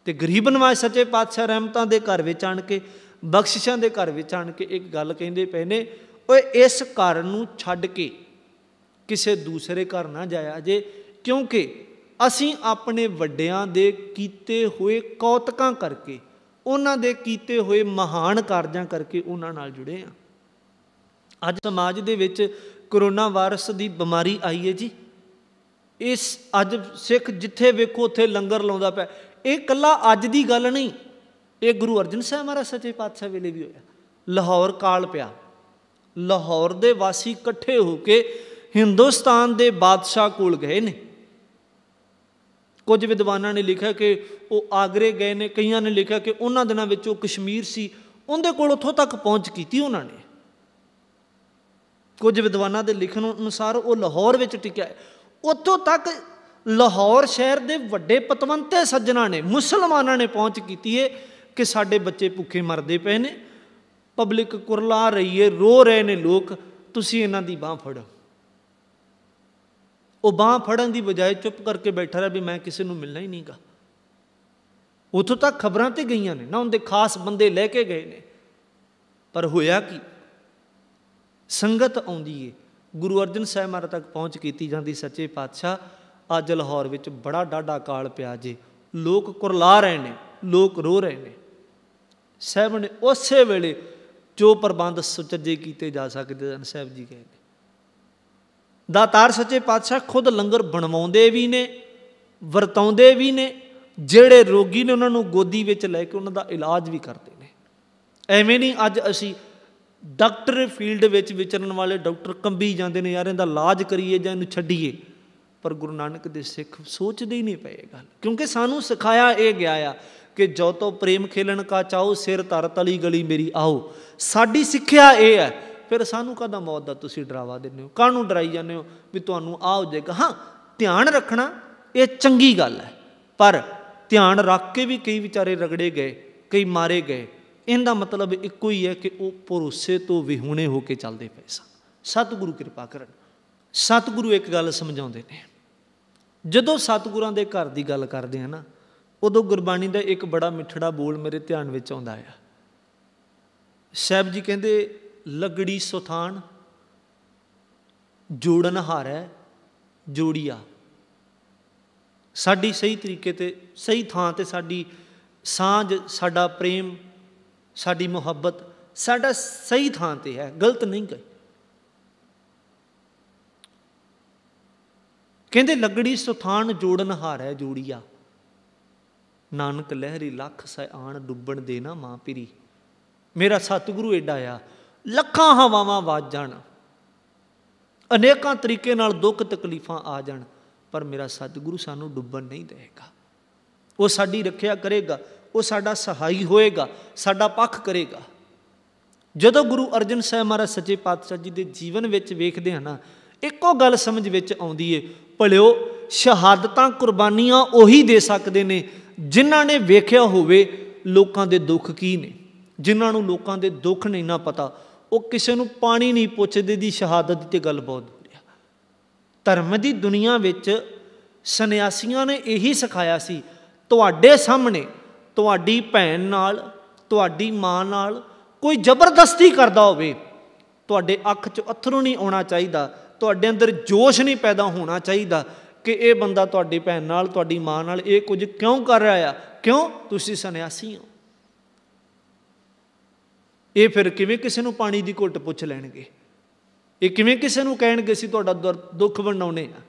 ਤੇ ਗਰੀਬ ਨਵਾਜ਼ ਸੱਚੇ ਪਾਤਸ਼ਾਹ ਰਹਿਮਤਾਂ ਦੇ ਘਰ ਵਿੱਚ ਆਣ ਕੇ ਬਖਸ਼ਿਸ਼ਾਂ ਦੇ ਘਰ ਵਿੱਚ ਆਣ ਕੇ ਇੱਕ ਗੱਲ ਕਹਿੰਦੇ ਪਏ ਨੇ ਓਏ ਇਸ ਘਰ ਨੂੰ ਛੱਡ ਕੇ ਕਿਸੇ ਦੂਸਰੇ ਘਰ ਨਾ ਜਾਇਆ ਜੇ ਕਿਉਂਕਿ ਅਸੀਂ ਆਪਣੇ ਵੱਡਿਆਂ ਦੇ ਕੀਤੇ ਹੋਏ ਕੌਤਕਾਂ ਕਰਕੇ ਉਹਨਾਂ ਦੇ ਕੀਤੇ ਹੋਏ ਮਹਾਨ ਕਾਰਜਾਂ ਕਰਕੇ ਉਹਨਾਂ ਨਾਲ ਜੁੜੇ ਆ ਅੱਜ ਸਮਾਜ ਦੇ ਵਿੱਚ ਕਰੋਨਾ ਵਾਇਰਸ ਦੀ ਬਿਮਾਰੀ ਆਈ ਹੈ ਜੀ ਇਸ ਅੱਜ ਸਿੱਖ ਜਿੱਥੇ ਵੇਖੋ ਉੱਥੇ ਲੰਗਰ ਲਾਉਂਦਾ ਪਿਆ ਇਹ ਕੱਲਾ ਅੱਜ ਦੀ ਗੱਲ ਨਹੀਂ ਇਹ ਗੁਰੂ ਅਰਜਨ ਸਾਹਿਬ ਮਹਾਰਾਜ ਸੱਚੇ ਪਾਤਸ਼ਾਹ ਵੇਲੇ ਵੀ ਹੋਇਆ ਲਾਹੌਰ ਕਾਲ ਪਿਆ ਲਾਹੌਰ ਦੇ ਵਾਸੀ ਇਕੱਠੇ ਹੋ ਕੇ ਹਿੰਦੁਸਤਾਨ ਦੇ ਬਾਦਸ਼ਾਹ ਕੋਲ ਗਏ ਨੇ ਕੁਝ ਵਿਦਵਾਨਾਂ ਨੇ ਲਿਖਿਆ ਕਿ ਉਹ ਆਗਰੇ ਗਏ ਨੇ ਕਈਆਂ ਨੇ ਲਿਖਿਆ ਕਿ ਉਹਨਾਂ ਦਿਨਾਂ ਵਿੱਚ ਉਹ ਕਸ਼ਮੀਰ ਸੀ ਉਹਦੇ ਕੋਲ ਉੱਥੋਂ ਤੱਕ ਪਹੁੰਚ ਕੀਤੀ ਉਹਨਾਂ ਨੇ ਕੁਝ ਵਿਦਵਾਨਾਂ ਦੇ ਲਿਖਣ ਅਨੁਸਾਰ ਉਹ ਲਾਹੌਰ ਵਿੱਚ ਟਿਕਿਆ ਉੱਥੋਂ ਤੱਕ ਲਾਹੌਰ ਸ਼ਹਿਰ ਦੇ ਵੱਡੇ ਪਤਵੰਤੇ ਸੱਜਣਾ ਨੇ ਮੁਸਲਮਾਨਾਂ ਨੇ ਪਹੁੰਚ ਕੀਤੀ ਏ ਕਿ ਸਾਡੇ ਬੱਚੇ ਭੁੱਖੇ ਮਰਦੇ ਪਏ ਨੇ ਪਬਲਿਕ ਕੁਰਲਾ ਰਹੀ ਏ ਰੋ ਰਹੇ ਨੇ ਲੋਕ ਤੁਸੀਂ ਇਹਨਾਂ ਦੀ ਬਾਹ ਫੜੋ ਉਹ ਬਾਹ ਫੜਨ ਦੀ ਬਜਾਏ ਚੁੱਪ ਕਰਕੇ ਬੈਠਾ ਰਿਹਾ ਵੀ ਮੈਂ ਕਿਸੇ ਨੂੰ ਮਿਲਣਾ ਹੀ ਨਹੀਂਗਾ ਉੱਥੋਂ ਤੱਕ ਖਬਰਾਂ ਤੇ ਗਈਆਂ ਨੇ ਨਾ ਉਹਦੇ ਖਾਸ ਬੰਦੇ ਲੈ ਕੇ ਗਏ ਨੇ ਪਰ ਹੋਇਆ ਕੀ ਸੰਗਤ ਆਉਂਦੀ ਏ ਗੁਰੂ ਅਰਜਨ ਸਾਹਿਬ ਮਹਾਰਾਜ ਤੱਕ ਪਹੁੰਚ ਕੀਤੀ ਜਾਂਦੀ ਸੱਚੇ ਪਾਤਸ਼ਾਹ ਅੱਜ ਲਾਹੌਰ ਵਿੱਚ ਬੜਾ ਡਾਡਾ ਕਾਲ ਪਿਆ ਜੇ ਲੋਕ ਕੁਰਲਾ ਰਹੇ ਨੇ ਲੋਕ ਰੋ ਰਹੇ ਨੇ ਸਾਹਿਬ ਨੇ ਉਸੇ ਵੇਲੇ ਜੋ ਪ੍ਰਬੰਧ ਸੁਚੱਜੇ ਕੀਤੇ ਜਾ ਸਕਦੇ ਹਨ ਸਾਹਿਬ ਜੀ ਕਹਿੰਦੇ ਦਾਤਾਰ ਸੱਚੇ ਪਾਤਸ਼ਾਹ ਖੁਦ ਲੰਗਰ ਬਣਵਾਉਂਦੇ ਵੀ ਨੇ ਵਰਤਾਉਂਦੇ ਵੀ ਨੇ ਜਿਹੜੇ ਰੋਗੀ ਨੇ ਉਹਨਾਂ ਨੂੰ ਗੋਦੀ ਵਿੱਚ ਲੈ ਕੇ ਉਹਨਾਂ ਦਾ ਇਲਾਜ ਵੀ ਕਰਦੇ ਨੇ ਐਵੇਂ ਨਹੀਂ ਅੱਜ ਅਸੀਂ ਡਾਕਟਰ ਫੀਲਡ ਵਿੱਚ ਵਿਚਰਨ ਵਾਲੇ ਡਾਕਟਰ ਕੰਬੀ ਜਾਂਦੇ ਨੇ ਯਾਰ ਇਹਦਾ ਇਲਾਜ ਕਰੀਏ ਜਾਂ ਇਹਨੂੰ ਛੱਡੀਏ ਪਰ ਗੁਰੂ ਨਾਨਕ ਦੇ ਸਿੱਖ ਸੋਚਦੇ ਹੀ ਨਹੀਂ ਪਏ ਇਹ ਗੱਲ ਕਿਉਂਕਿ ਸਾਨੂੰ ਸਿਖਾਇਆ ਇਹ ਗਿਆ ਆ ਕਿ ਜੋ ਤੋ ਪ੍ਰੇਮ ਖੇਲਣ ਕਾ ਚਾਹੋ ਸਿਰ ਤਰ ਤਲੀ ਗਲੀ ਮੇਰੀ ਆਓ ਸਾਡੀ ਸਿੱਖਿਆ ਇਹ ਹੈ ਫਿਰ ਸਾਨੂੰ ਕਦਾ ਮੌਤ ਦਾ ਤੁਸੀਂ ਡਰਾਵਾ ਦਿੰਦੇ ਹੋ ਕਾਹਨੂੰ ਡਰਾਈ ਜਾਂਦੇ ਹੋ ਵੀ ਤੁਹਾਨੂੰ ਆ ਹੋ ਜਾਏਗਾ ਹਾਂ ਧਿਆਨ ਰੱਖਣਾ ਇਹ ਚੰਗੀ ਗੱਲ ਹੈ ਪਰ ਧਿਆਨ ਰੱਖ ਕੇ ਵੀ ਕਈ ਵਿਚਾਰੇ ਰਗੜੇ ਗਏ ਕਈ ਮਾਰੇ ਗਏ ਇਹਦਾ ਮਤਲਬ ਇੱਕੋ ਹੀ ਹੈ ਕਿ ਉਹ ਭਰੋਸੇ ਤੋਂ ਵਿਹੂਣੇ ਹੋ ਕੇ ਚੱਲਦੇ ਪਏ ਸਨ ਸਤਿਗੁਰੂ ਕਿਰਪਾ ਕਰਨ ਸਤਿਗੁਰੂ ਇੱਕ ਗੱਲ ਸਮਝਾਉਂਦੇ ਨੇ ਜਦੋਂ ਸਤਿਗੁਰਾਂ ਦੇ ਘਰ ਦੀ ਗੱਲ ਕਰਦੇ ਆ ਨਾ ਉਦੋਂ ਗੁਰਬਾਣੀ ਦਾ ਇੱਕ ਬੜਾ ਮਿੱਠੜਾ ਬੋਲ ਮੇਰੇ ਧਿਆਨ ਵਿੱਚ ਆਉਂਦਾ ਆ ਸਾਬ ਜੀ ਕਹਿੰਦੇ ਲਗੜੀ ਸੁਥਾਨ ਜੋੜਨ ਹਾਰੈ ਜੋੜੀਆ ਸਾਡੀ ਸਹੀ ਤਰੀਕੇ ਤੇ ਸਹੀ ਥਾਂ ਤੇ ਸਾਡੀ ਸਾਂਝ ਸਾਡਾ ਪ੍ਰੇਮ ਸਾਡੀ ਮੁਹੱਬਤ ਸਾਡਾ ਸਹੀ ਥਾਂ ਤੇ ਹੈ ਗਲਤ ਨਹੀਂ ਗਈ ਕਹਿੰਦੇ ਲੱਗੜੀ ਸੁਥਾਨ ਜੋੜਨ ਹਾਰ ਹੈ ਜੋੜੀਆ ਨਾਨਕ ਲਹਿਰੀ ਲੱਖ ਸੈ ਆਣ ਡੁੱਬਣ ਦੇ ਨਾ ਮਾਂ ਪਿਰੀ ਮੇਰਾ ਸਤਿਗੁਰੂ ਏਡਾ ਆ ਲੱਖਾਂ ਹਵਾਵਾਂ ਵਾਜ ਜਾਣ ਅਨੇਕਾਂ ਤਰੀਕੇ ਨਾਲ ਦੁੱਖ ਤਕਲੀਫਾਂ ਆ ਜਾਣ ਪਰ ਮੇਰਾ ਸਤਿਗੁਰੂ ਸਾਨੂੰ ਡੁੱਬਣ ਨਹੀਂ ਦੇਵੇਗਾ ਉਹ ਸਾਡੀ ਰੱਖਿਆ ਕਰੇਗਾ ਉਹ ਸਾਡਾ ਸਹਾਈ ਹੋਏਗਾ ਸਾਡਾ ਪੱਖ ਕਰੇਗਾ ਜਦੋਂ ਗੁਰੂ ਅਰਜਨ ਸਾਹਿਬ ਮਹਾਰਾਜ ਸੱਚੇ ਪਾਤਸ਼ਾਹ ਜੀ ਦੇ ਜੀਵਨ ਵਿੱਚ ਵੇਖਦੇ ਹਾਂ ਨਾ ਇੱਕੋ ਗੱਲ ਸਮਝ ਵਿੱਚ ਆਉਂਦੀ ਏ ਭਲਿਓ ਸ਼ਹਾਦਤਾਂ ਕੁਰਬਾਨੀਆਂ ਉਹੀ ਦੇ ਸਕਦੇ ਨੇ ਜਿਨ੍ਹਾਂ ਨੇ ਵੇਖਿਆ ਹੋਵੇ ਲੋਕਾਂ ਦੇ ਦੁੱਖ ਕੀ ਨੇ ਜਿਨ੍ਹਾਂ ਨੂੰ ਲੋਕਾਂ ਦੇ ਦੁੱਖ ਨਹੀਂ ਨਾ ਪਤਾ ਉਹ ਕਿਸੇ ਨੂੰ ਪਾਣੀ ਨਹੀਂ ਪੁੱਛਦੇ ਦੀ ਸ਼ਹਾਦਤ ਤੇ ਗੱਲ ਬਹੁਤ ਹੁੰਦੀ ਆ ਧਰਮ ਦੀ ਦੁਨੀਆ ਵਿੱਚ ਸੰਨਿਆਸੀਆਂ ਨੇ ਇਹੀ ਸਿਖਾਇਆ ਸੀ ਤੁਹਾਡੇ ਸਾਹਮਣੇ ਤੁਹਾਡੀ ਭੈਣ ਨਾਲ ਤੁਹਾਡੀ ਮਾਂ ਨਾਲ ਕੋਈ ਜ਼ਬਰਦਸਤੀ ਕਰਦਾ ਹੋਵੇ ਤੁਹਾਡੇ ਅੱਖ 'ਚ ਅਥਰੂ ਨਹੀਂ ਆਉਣਾ ਚਾਹੀਦਾ ਤੁਹਾਡੇ ਅੰਦਰ ਜੋਸ਼ ਨਹੀਂ ਪੈਦਾ ਹੋਣਾ ਚਾਹੀਦਾ ਕਿ ਇਹ ਬੰਦਾ ਤੁਹਾਡੀ ਭੈਣ ਨਾਲ ਤੁਹਾਡੀ ਮਾਂ ਨਾਲ ਇਹ ਕੁਝ ਕਿਉਂ ਕਰ ਰਿਹਾ ਆ ਕਿਉਂ ਤੁਸੀਂ ਸੰਨਿਆਸੀ ਹੋ ਇਹ ਫਿਰ ਕਿਵੇਂ ਕਿਸੇ ਨੂੰ ਪਾਣੀ ਦੀ ਘੁੱਟ ਪੁੱਛ ਲੈਣਗੇ ਇਹ ਕਿਵੇਂ ਕਿਸੇ ਨੂੰ ਕਹਿਣਗੇ ਸੀ ਤੁਹਾਡਾ ਦੁੱਖ ਬਣਾਉਣੇ ਆ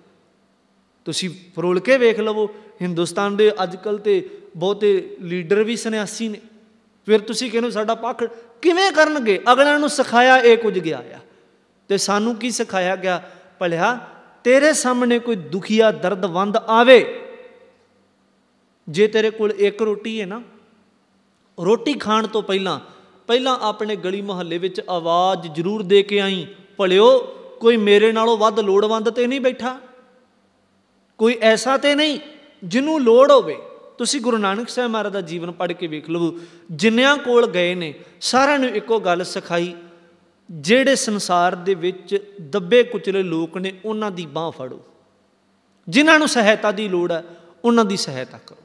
ਤੁਸੀਂ ਫਰੋਲ ਕੇ ਵੇਖ ਲਵੋ ਹਿੰਦੁਸਤਾਨ ਦੇ ਅੱਜਕੱਲ ਤੇ ਬਹੁਤੇ ਲੀਡਰ ਵੀ ਸੰਨਿਆਸੀ ਨੇ ਫਿਰ ਤੁਸੀਂ ਕਹਿੰਦੇ ਸਾਡਾ ਪੱਖ ਕਿਵੇਂ ਕਰਨਗੇ ਅਗਲਿਆਂ ਨੂੰ ਸਿਖਾਇਆ ਇਹ ਕੁਝ ਗਿਆ ਆ ਤੇ ਸਾਨੂੰ ਕੀ ਸਿਖਾਇਆ ਗਿਆ ਭਲਿਆ ਤੇਰੇ ਸਾਹਮਣੇ ਕੋਈ ਦੁਖੀਆ ਦਰਦਵੰਦ ਆਵੇ ਜੇ ਤੇਰੇ ਕੋਲ ਇੱਕ ਰੋਟੀ ਹੈ ਨਾ ਰੋਟੀ ਖਾਣ ਤੋਂ ਪਹਿਲਾਂ ਪਹਿਲਾਂ ਆਪਣੇ ਗਲੀ ਮੁਹੱਲੇ ਵਿੱਚ ਆਵਾਜ਼ ਜ਼ਰੂਰ ਦੇ ਕੇ ਆਈ ਭਲਿਓ ਕੋਈ ਮੇਰੇ ਨਾਲੋਂ ਵੱਧ ਲੋੜਵੰਦ ਤੇ ਨਹੀਂ ਬੈਠਾ ਕੋਈ ਐਸਾ ਤੇ ਨਹੀਂ ਜਿਹਨੂੰ ਲੋੜ ਹੋਵੇ ਤੁਸੀਂ ਗੁਰੂ ਨਾਨਕ ਸਾਹਿਬ ਮਹਾਰਾਜ ਦਾ ਜੀਵਨ ਪੜ੍ਹ ਕੇ ਵੇਖ ਲਵੋ ਜਿੰਨਿਆਂ ਕੋਲ ਗਏ ਨੇ ਸਾਰਿਆਂ ਨੂੰ ਇੱਕੋ ਗੱਲ ਸਿਖਾਈ ਜਿਹੜੇ ਸੰਸਾਰ ਦੇ ਵਿੱਚ ਦੱਬੇ ਕੁਚਲੇ ਲੋਕ ਨੇ ਉਹਨਾਂ ਦੀ ਬਾਹ ਫੜੋ ਜਿਨ੍ਹਾਂ ਨੂੰ ਸਹਾਇਤਾ ਦੀ ਲੋੜ ਹੈ ਉਹਨਾਂ ਦੀ ਸਹਾਇਤਾ ਕਰੋ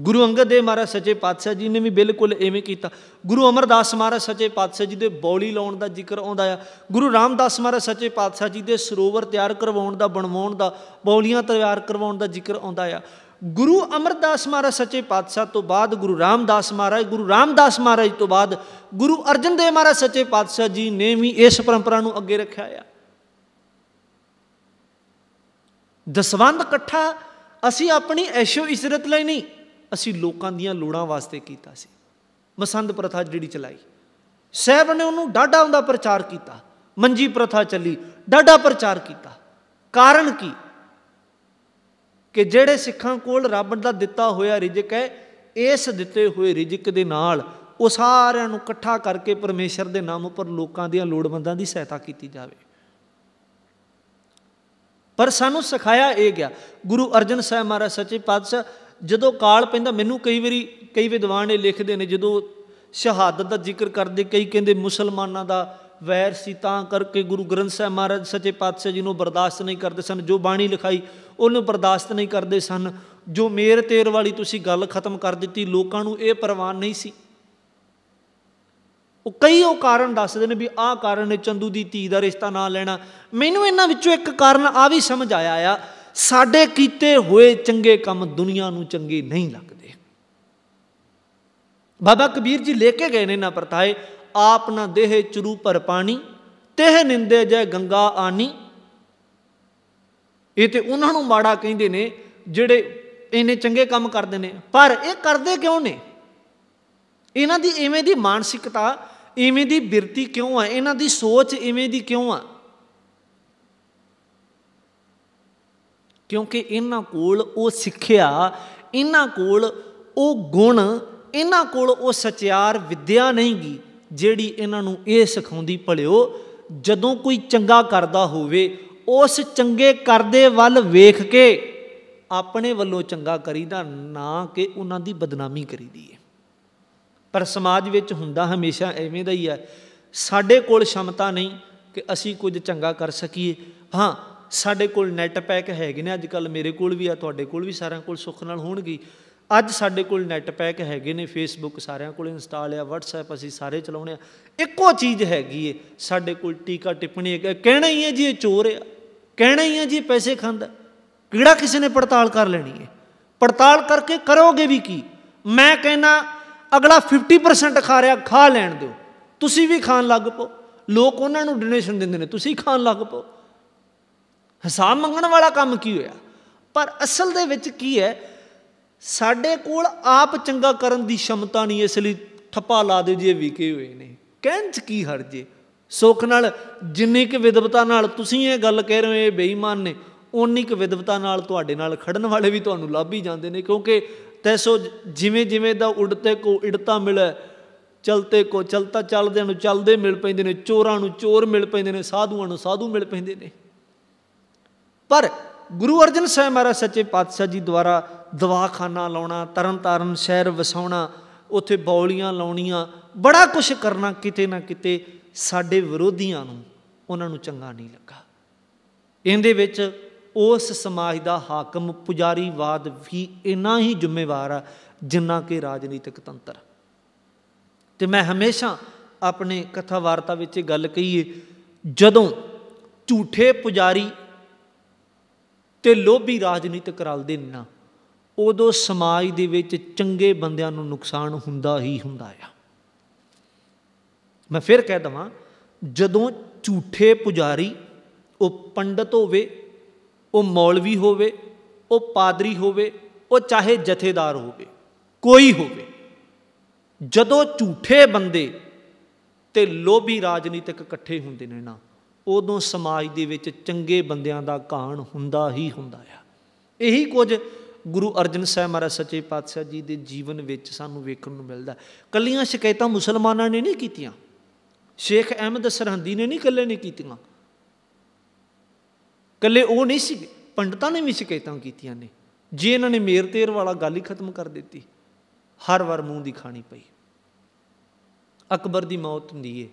ਗੁਰੂ ਅੰਗਦ ਦੇਵ ਮਹਾਰਾਜ ਸੱਚੇ ਪਾਤਸ਼ਾਹ ਜੀ ਨੇ ਵੀ ਬਿਲਕੁਲ ਐਵੇਂ ਕੀਤਾ ਗੁਰੂ ਅਮਰਦਾਸ ਮਹਾਰਾਜ ਸੱਚੇ ਪਾਤਸ਼ਾਹ ਜੀ ਦੇ ਬੌਲੀ ਲਾਉਣ ਦਾ ਜ਼ਿਕਰ ਆਉਂਦਾ ਆ ਗੁਰੂ ਰਾਮਦਾਸ ਮਹਾਰਾਜ ਸੱਚੇ ਪਾਤਸ਼ਾਹ ਜੀ ਦੇ ਸਰੋਵਰ ਤਿਆਰ ਕਰਵਾਉਣ ਦਾ ਬਣਵਾਉਣ ਦਾ ਬੌਲੀਆਂ ਤਿਆਰ ਕਰਵਾਉਣ ਦਾ ਜ਼ਿਕਰ ਆਉਂਦਾ ਆ ਗੁਰੂ ਅਮਰਦਾਸ ਮਹਾਰਾਜ ਸੱਚੇ ਪਾਤਸ਼ਾਹ ਤੋਂ ਬਾਅਦ ਗੁਰੂ ਰਾਮਦਾਸ ਮਹਾਰਾਜ ਗੁਰੂ ਰਾਮਦਾਸ ਮਹਾਰਾਜ ਤੋਂ ਬਾਅਦ ਗੁਰੂ ਅਰਜਨ ਦੇਵ ਮਹਾਰਾਜ ਸੱਚੇ ਪਾਤਸ਼ਾਹ ਜੀ ਨੇ ਵੀ ਇਸ ਪਰੰਪਰਾ ਨੂੰ ਅੱਗੇ ਰੱਖਿਆ ਆ ਦਸਵੰਦ ਇਕੱਠਾ ਅਸੀਂ ਆਪਣੀ ਐਸ਼ੋ ਇਜ਼ਰਤ ਲਈ ਨਹੀਂ ਅਸੀਂ ਲੋਕਾਂ ਦੀਆਂ ਲੋੜਾਂ ਵਾਸਤੇ ਕੀਤਾ ਸੀ ਮਸੰਦ ਪ੍ਰਥਾ ਜਿਹੜੀ ਚਲਾਈ ਸਹਿਬ ਨੇ ਉਹਨੂੰ ਡਾਢਾ ਹੁੰਦਾ ਪ੍ਰਚਾਰ ਕੀਤਾ ਮੰਜੀ ਪ੍ਰਥਾ ਚੱਲੀ ਡਾਢਾ ਪ੍ਰਚਾਰ ਕੀਤਾ ਕਾਰਨ ਕੀ ਕਿ ਜਿਹੜੇ ਸਿੱਖਾਂ ਕੋਲ ਰੱਬ ਦਾ ਦਿੱਤਾ ਹੋਇਆ ਰਿਜਕ ਹੈ ਇਸ ਦਿੱਤੇ ਹੋਏ ਰਿਜਕ ਦੇ ਨਾਲ ਉਹ ਸਾਰਿਆਂ ਨੂੰ ਇਕੱਠਾ ਕਰਕੇ ਪਰਮੇਸ਼ਰ ਦੇ ਨਾਮ ਉੱਪਰ ਲੋਕਾਂ ਦੀਆਂ ਲੋੜਵੰਦਾਂ ਦੀ ਸਹਾਇਤਾ ਕੀਤੀ ਜਾਵੇ ਪਰ ਸਾਨੂੰ ਸਿਖਾਇਆ ਇਹ ਗਿਆ ਗੁਰੂ ਅਰਜਨ ਸਾਹਿਬ ਮਹਾਰਾਜ ਸੱਚੇ ਪਾਤਸ਼ਾਹ ਜਦੋਂ ਕਾਲ ਪੈਂਦਾ ਮੈਨੂੰ ਕਈ ਵਾਰੀ ਕਈ ਵਿਦਵਾਨ ਇਹ ਲਿਖਦੇ ਨੇ ਜਦੋਂ ਸ਼ਹਾਦਤ ਦਾ ਜ਼ਿਕਰ ਕਰਦੇ ਕਈ ਕਹਿੰਦੇ ਮੁਸਲਮਾਨਾਂ ਦਾ ਵੈਰ ਸੀ ਤਾਂ ਕਰਕੇ ਗੁਰੂ ਗ੍ਰੰਥ ਸਾਹਿਬ ਮਹਾਰਾਜ ਸੱਚੇ ਪਾਤਸ਼ਾਹ ਜੀ ਨੂੰ ਬਰਦਾਸ਼ਤ ਨਹੀਂ ਕਰਦੇ ਸਨ ਜੋ ਬਾਣੀ ਲਿਖਾਈ ਉਹਨੂੰ ਬਰਦਾਸ਼ਤ ਨਹੀਂ ਕਰਦੇ ਸਨ ਜੋ ਮੇਰ ਤੇਰ ਵਾਲੀ ਤੁਸੀਂ ਗੱਲ ਖਤਮ ਕਰ ਦਿੱਤੀ ਲੋਕਾਂ ਨੂੰ ਇਹ ਪਰਵਾਹ ਨਹੀਂ ਸੀ ਉਹ ਕਈ ਉਹ ਕਾਰਨ ਦੱਸਦੇ ਨੇ ਵੀ ਆਹ ਕਾਰਨ ਨੇ ਚੰਦੂ ਦੀ ਧੀ ਦਾ ਰਿਸ਼ਤਾ ਨਾ ਲੈਣਾ ਮੈਨੂੰ ਇਹਨਾਂ ਵਿੱਚੋਂ ਇੱਕ ਕਾਰਨ ਆ ਵੀ ਸਮਝ ਆਇਆ ਆ ਸਾਡੇ ਕੀਤੇ ਹੋਏ ਚੰਗੇ ਕੰਮ ਦੁਨੀਆ ਨੂੰ ਚੰਗੇ ਨਹੀਂ ਲੱਗਦੇ ਬਾਬਾ ਕਬੀਰ ਜੀ ਲੈ ਕੇ ਗਏ ਨੇ ਨਾ ਪਰਤਾਏ ਆਪ ਨਾ ਦੇਹ ਚਰੂ ਪਰ ਪਾਣੀ ਤੇਹ ਨਿੰਦੇ ਜੈ ਗੰਗਾ ਆਨੀ ਇਹ ਤੇ ਉਹਨਾਂ ਨੂੰ ਮਾੜਾ ਕਹਿੰਦੇ ਨੇ ਜਿਹੜੇ ਇਹਨੇ ਚੰਗੇ ਕੰਮ ਕਰਦੇ ਨੇ ਪਰ ਇਹ ਕਰਦੇ ਕਿਉਂ ਨੇ ਇਹਨਾਂ ਦੀ ਐਵੇਂ ਦੀ ਮਾਨਸਿਕਤਾ ਐਵੇਂ ਦੀ ਬਿਰਤੀ ਕਿਉਂ ਆ ਇਹਨਾਂ ਦੀ ਸੋਚ ਐਵੇਂ ਦੀ ਕਿਉਂ ਆ ਕਿਉਂਕਿ ਇਹਨਾਂ ਕੋਲ ਉਹ ਸਿੱਖਿਆ ਇਹਨਾਂ ਕੋਲ ਉਹ ਗੁਣ ਇਹਨਾਂ ਕੋਲ ਉਹ ਸਚਿਆਰ ਵਿਦਿਆ ਨਹੀਂਗੀ ਜਿਹੜੀ ਇਹਨਾਂ ਨੂੰ ਇਹ ਸਿਖਾਉਂਦੀ ਭਲਿਓ ਜਦੋਂ ਕੋਈ ਚੰਗਾ ਕਰਦਾ ਹੋਵੇ ਉਸ ਚੰਗੇ ਕਰਦੇ ਵੱਲ ਵੇਖ ਕੇ ਆਪਣੇ ਵੱਲੋਂ ਚੰਗਾ ਕਰੀਦਾ ਨਾ ਕਿ ਉਹਨਾਂ ਦੀ ਬਦਨਾਮੀ ਕਰੀਦੀ ਹੈ ਪਰ ਸਮਾਜ ਵਿੱਚ ਹੁੰਦਾ ਹਮੇਸ਼ਾ ਐਵੇਂ ਦਾ ਹੀ ਹੈ ਸਾਡੇ ਕੋਲ ਸ਼ਮਤਾ ਨਹੀਂ ਕਿ ਅਸੀਂ ਕੁਝ ਚੰਗਾ ਕਰ ਸਕੀਏ ਹਾਂ ਸਾਡੇ ਕੋਲ ਨੈਟ ਪੈਕ ਹੈਗੇ ਨੇ ਅੱਜ ਕੱਲ ਮੇਰੇ ਕੋਲ ਵੀ ਆ ਤੁਹਾਡੇ ਕੋਲ ਵੀ ਸਾਰਿਆਂ ਕੋਲ ਸੁੱਖ ਨਾਲ ਹੋਣਗੀ ਅੱਜ ਸਾਡੇ ਕੋਲ ਨੈਟ ਪੈਕ ਹੈਗੇ ਨੇ ਫੇਸਬੁੱਕ ਸਾਰਿਆਂ ਕੋਲ ਇੰਸਟਾਲ ਆ WhatsApp ਅਸੀਂ ਸਾਰੇ ਚਲਾਉਨੇ ਆ ਇੱਕੋ ਚੀਜ਼ ਹੈਗੀ ਏ ਸਾਡੇ ਕੋਲ ਟੀਕਾ ਟਿੱਪਣੀ ਕਹਿਣਾ ਹੀ ਹੈ ਜੀ ਇਹ ਚੋਰ ਆ ਕਹਿਣਾ ਹੀ ਹੈ ਜੀ ਪੈਸੇ ਖਾਂਦਾ ਕਿਹੜਾ ਕਿਸੇ ਨੇ ਪੜਤਾਲ ਕਰ ਲੈਣੀ ਏ ਪੜਤਾਲ ਕਰਕੇ ਕਰੋਗੇ ਵੀ ਕੀ ਮੈਂ ਕਹਿੰਨਾ ਅਗਲਾ 50% ਖਾ ਰਿਹਾ ਖਾ ਲੈਣ ਦਿਓ ਤੁਸੀਂ ਵੀ ਖਾਣ ਲੱਗ ਪੋ ਲੋਕ ਉਹਨਾਂ ਨੂੰ ਡੋਨੇਸ਼ਨ ਦਿੰਦੇ ਨੇ ਤੁਸੀਂ ਖਾਣ ਲੱਗ ਪੋ ਹਿਸਾਬ ਮੰਗਣ ਵਾਲਾ ਕੰਮ ਕੀ ਹੋਇਆ ਪਰ ਅਸਲ ਦੇ ਵਿੱਚ ਕੀ ਹੈ ਸਾਡੇ ਕੋਲ ਆਪ ਚੰਗਾ ਕਰਨ ਦੀ ਸ਼ਮਤਾ ਨਹੀਂ ਇਸ ਲਈ ਠੱਪਾ ਲਾ ਦਿਓ ਜੇ ਵੀਕੇ ਹੋਏ ਨੇ ਕਹਿਣ ਚ ਕੀ ਹਰਜੇ ਸੁੱਖ ਨਾਲ ਜਿੰਨੀ ਕਿ ਵਿਦਵਤਾ ਨਾਲ ਤੁਸੀਂ ਇਹ ਗੱਲ ਕਹਿ ਰਹੇ ਹੋ ਇਹ ਬੇਈਮਾਨ ਨੇ ਉਨੀ ਕਿ ਵਿਦਵਤਾ ਨਾਲ ਤੁਹਾਡੇ ਨਾਲ ਖੜਨ ਵਾਲੇ ਵੀ ਤੁਹਾਨੂੰ ਲੱਭ ਹੀ ਜਾਂਦੇ ਨੇ ਕਿਉਂਕਿ ਤੈਸੋ ਜਿਵੇਂ ਜਿਵੇਂ ਦਾ ਉੜਤੇ ਕੋ ਇੜਤਾ ਮਿਲੇ ਚਲਤੇ ਕੋ ਚਲਤਾ ਚੱਲਦੇ ਨੂੰ ਚਲਦੇ ਮਿਲ ਪੈਂਦੇ ਨੇ ਚੋਰਾਂ ਨੂੰ ਚੋਰ ਮਿਲ ਪੈਂਦੇ ਨੇ ਸਾਧੂਆਂ ਨੂੰ ਸਾਧੂ ਮਿਲ ਪੈਂਦੇ ਨੇ ਪਰ ਗੁਰੂ ਅਰਜਨ ਸਾਹਿਬ ਮਹਾਰਾਜ ਸੱਚੇ ਪਾਤਸ਼ਾਹ ਜੀ ਦੁਆਰਾ ਦਵਾਖਾਨਾ ਲਾਉਣਾ ਤਰਨਤਾਰਨ ਸ਼ਹਿਰ ਵਸਾਉਣਾ ਉੱਥੇ ਬੌਲੀਆਂ ਲਾਉਣੀਆਂ ਬੜਾ ਕੁਝ ਕਰਨਾ ਕਿਤੇ ਨਾ ਕਿਤੇ ਸਾਡੇ ਵਿਰੋਧੀਆਂ ਨੂੰ ਉਹਨਾਂ ਨੂੰ ਚੰਗਾ ਨਹੀਂ ਲੱਗਾ ਇਹਦੇ ਵਿੱਚ ਉਸ ਸਮਾਜ ਦਾ ਹਾਕਮ ਪੁਜਾਰੀਵਾਦ ਵੀ ਇਨਾ ਹੀ ਜ਼ਿੰਮੇਵਾਰ ਆ ਜਿੰਨਾ ਕਿ ਰਾਜਨੀਤਿਕ ਤੰਤਰ ਤੇ ਮੈਂ ਹਮੇਸ਼ਾ ਆਪਣੇ ਕਥਾ ਵਾਰਤਾ ਵਿੱਚ ਇਹ ਗੱਲ ਕਹੀਏ ਜਦੋਂ ਝੂਠੇ ਪੁਜਾਰੀ ਤੇ ਲੋਭੀ ਰਾਜਨੀਤਿਕ ਰਲਦੇ ਦੇ ਨਾ ਉਦੋਂ ਸਮਾਜ ਦੇ ਵਿੱਚ ਚੰਗੇ ਬੰਦਿਆਂ ਨੂੰ ਨੁਕਸਾਨ ਹੁੰਦਾ ਹੀ ਹੁੰਦਾ ਆ ਮੈਂ ਫਿਰ ਕਹਿ ਦਵਾਂ ਜਦੋਂ ਝੂਠੇ ਪੁਜਾਰੀ ਉਹ ਪੰਡਤ ਹੋਵੇ ਉਹ ਮੌਲਵੀ ਹੋਵੇ ਉਹ ਪਾਦਰੀ ਹੋਵੇ ਉਹ ਚਾਹੇ ਜਥੇਦਾਰ ਹੋਵੇ ਕੋਈ ਹੋਵੇ ਜਦੋਂ ਝੂਠੇ ਬੰਦੇ ਤੇ ਲੋਭੀ ਰਾਜਨੀਤਿਕ ਇਕੱਠੇ ਹੁੰਦੇ ਨੇ ਨਾ ਉਦੋਂ ਸਮਾਜ ਦੇ ਵਿੱਚ ਚੰਗੇ ਬੰਦਿਆਂ ਦਾ ਕਾਣ ਹੁੰਦਾ ਹੀ ਹੁੰਦਾ ਆ ਇਹੀ ਕੁਝ ਗੁਰੂ ਅਰਜਨ ਸਾਹਿਬ ਮਹਾਰਾਜ ਸੱਚੇ ਪਾਤਸ਼ਾਹ ਜੀ ਦੇ ਜੀਵਨ ਵਿੱਚ ਸਾਨੂੰ ਵੇਖਣ ਨੂੰ ਮਿਲਦਾ ਕੱਲੀਆਂ ਸ਼ਿਕਾਇਤਾਂ ਮੁਸਲਮਾਨਾਂ ਨੇ ਨਹੀਂ ਕੀਤੀਆਂ ਸ਼ੇਖ ਅਹਿਮਦ ਸਰਹੰਦੀ ਨੇ ਨਹੀਂ ਕੱਲੇ ਨੇ ਕੀਤੀਆਂ ਕੱਲੇ ਉਹ ਨਹੀਂ ਸੀ ਪੰਡਤਾਂ ਨੇ ਵੀ ਸ਼ਿਕਾਇਤਾਂ ਕੀਤੀਆਂ ਨੇ ਜੇ ਇਹਨਾਂ ਨੇ ਮੇਰ ਤੇਰ ਵਾਲਾ ਗੱਲ ਹੀ ਖਤਮ ਕਰ ਦਿੱਤੀ ਹਰ ਵਾਰ ਮੂੰਹ ਦੀ ਖਾਣੀ ਪਈ ਅਕਬਰ ਦੀ ਮੌਤ ਹੁੰਦੀ ਏ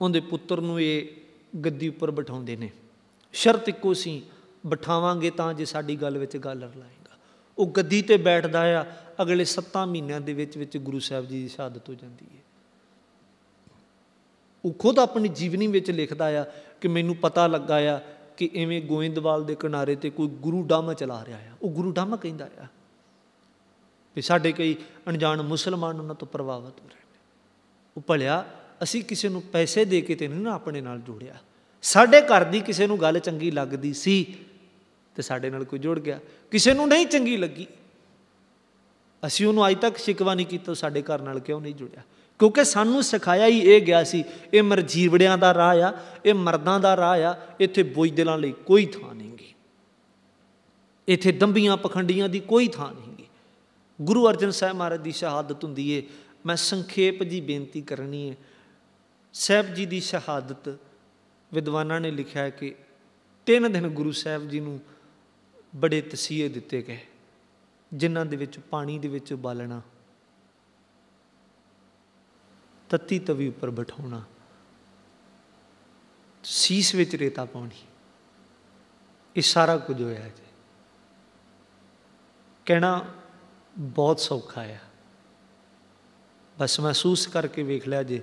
ਉਹਦੇ ਪੁੱਤਰ ਨੂੰ ਇਹ ਗੱਦੀ ਉੱਪਰ ਬਿਠਾਉਂਦੇ ਨੇ ਸ਼ਰਤ ਇੱਕੋ ਸੀ ਬਿਠਾਵਾਂਗੇ ਤਾਂ ਜੇ ਸਾਡੀ ਗੱਲ ਵਿੱਚ ਗੱਲ ਰਲਾਏਗਾ ਉਹ ਗੱਦੀ ਤੇ ਬੈਠਦਾ ਆ ਅਗਲੇ 7 ਮਹੀਨਿਆਂ ਦੇ ਵਿੱਚ ਵਿੱਚ ਗੁਰੂ ਸਾਹਿਬ ਜੀ ਦੀ ਸ਼ਹਾਦਤ ਹੋ ਜਾਂਦੀ ਹੈ ਉਹ ਖੁਦ ਆਪਣੀ ਜੀਵਨੀ ਵਿੱਚ ਲਿਖਦਾ ਆ ਕਿ ਮੈਨੂੰ ਪਤਾ ਲੱਗਾ ਆ ਕਿ ਐਵੇਂ ਗੋਇੰਦਵਾਲ ਦੇ ਕਿਨਾਰੇ ਤੇ ਕੋਈ ਗੁਰੂ ਡਾਮਾ ਚਲਾ ਰਿਹਾ ਆ ਉਹ ਗੁਰੂ ਡਾਮਾ ਕਹਿੰਦਾ ਆ ਵੀ ਸਾਡੇ ਕਈ ਅਣਜਾਣ ਮੁਸਲਮਾਨ ਉਹਨਾਂ ਤੋਂ ਪ੍ਰਭਾਵਿਤ ਹੋ ਰਹੇ ਨੇ ਉਹ ਭਲਿਆ ਅਸੀਂ ਕਿਸੇ ਨੂੰ ਪੈਸੇ ਦੇ ਕੇ ਤੇ ਨਹੀਂ ਨਾ ਆਪਣੇ ਨਾਲ ਜੋੜਿਆ ਸਾਡੇ ਘਰ ਦੀ ਕਿਸੇ ਨੂੰ ਗੱਲ ਚੰਗੀ ਲੱਗਦੀ ਸੀ ਤੇ ਸਾਡੇ ਨਾਲ ਕੋਈ ਜੁੜ ਗਿਆ ਕਿਸੇ ਨੂੰ ਨਹੀਂ ਚੰਗੀ ਲੱਗੀ ਅਸੀਂ ਉਹਨੂੰ ਅਜੇ ਤੱਕ ਸ਼ਿਕਵਾ ਨਹੀਂ ਕੀਤਾ ਸਾਡੇ ਘਰ ਨਾਲ ਕਿਉਂ ਨਹੀਂ ਜੁੜਿਆ ਕਿਉਂਕਿ ਸਾਨੂੰ ਸਿਖਾਇਆ ਹੀ ਇਹ ਗਿਆ ਸੀ ਇਹ ਮਰਜੀਵੜਿਆਂ ਦਾ ਰਾਹ ਆ ਇਹ ਮਰਦਾਂ ਦਾ ਰਾਹ ਆ ਇੱਥੇ ਬੋਝਦਿਲਾਂ ਲਈ ਕੋਈ ਥਾਂ ਨਹੀਂਗੀ ਇੱਥੇ ਦੰਬੀਆਂ ਪਖੰਡੀਆਂ ਦੀ ਕੋਈ ਥਾਂ ਨਹੀਂਗੀ ਗੁਰੂ ਅਰਜਨ ਸਾਹਿਬ ਮਹਾਰਾਜ ਦੀ ਸ਼ਹਾਦਤ ਹੁੰਦੀ ਏ ਮੈਂ ਸੰਖੇਪ ਜੀ ਬੇਨਤੀ ਕਰਨੀ ਹੈ ਸਾਹਿਬ ਜੀ ਦੀ ਸ਼ਹਾਦਤ ਵਿਦਵਾਨਾਂ ਨੇ ਲਿਖਿਆ ਹੈ ਕਿ ਤਿੰਨ ਦਿਨ ਗੁਰੂ ਸਾਹਿਬ ਜੀ ਨੂੰ ਬੜੇ ਤਸੀਹੇ ਦਿੱਤੇ ਗਏ ਜਿਨ੍ਹਾਂ ਦੇ ਵਿੱਚ ਪਾਣੀ ਦੇ ਵਿੱਚ ਬਾਲਣਾ ਤੱਤੀ ਤਵੀ ਉੱਪਰ ਬਿਠਾਉਣਾ ਸੀਸ ਵਿੱਚ ਰੇਤਾ ਪਾਉਣੀ ਇਹ ਸਾਰਾ ਕੁਝ ਹੋਇਆ ਜੀ ਕਹਿਣਾ ਬਹੁਤ ਸੌਖਾ ਆ ਬਸ ਮਹਿਸੂਸ ਕਰਕੇ ਵੇਖ ਲਿਆ ਜੇ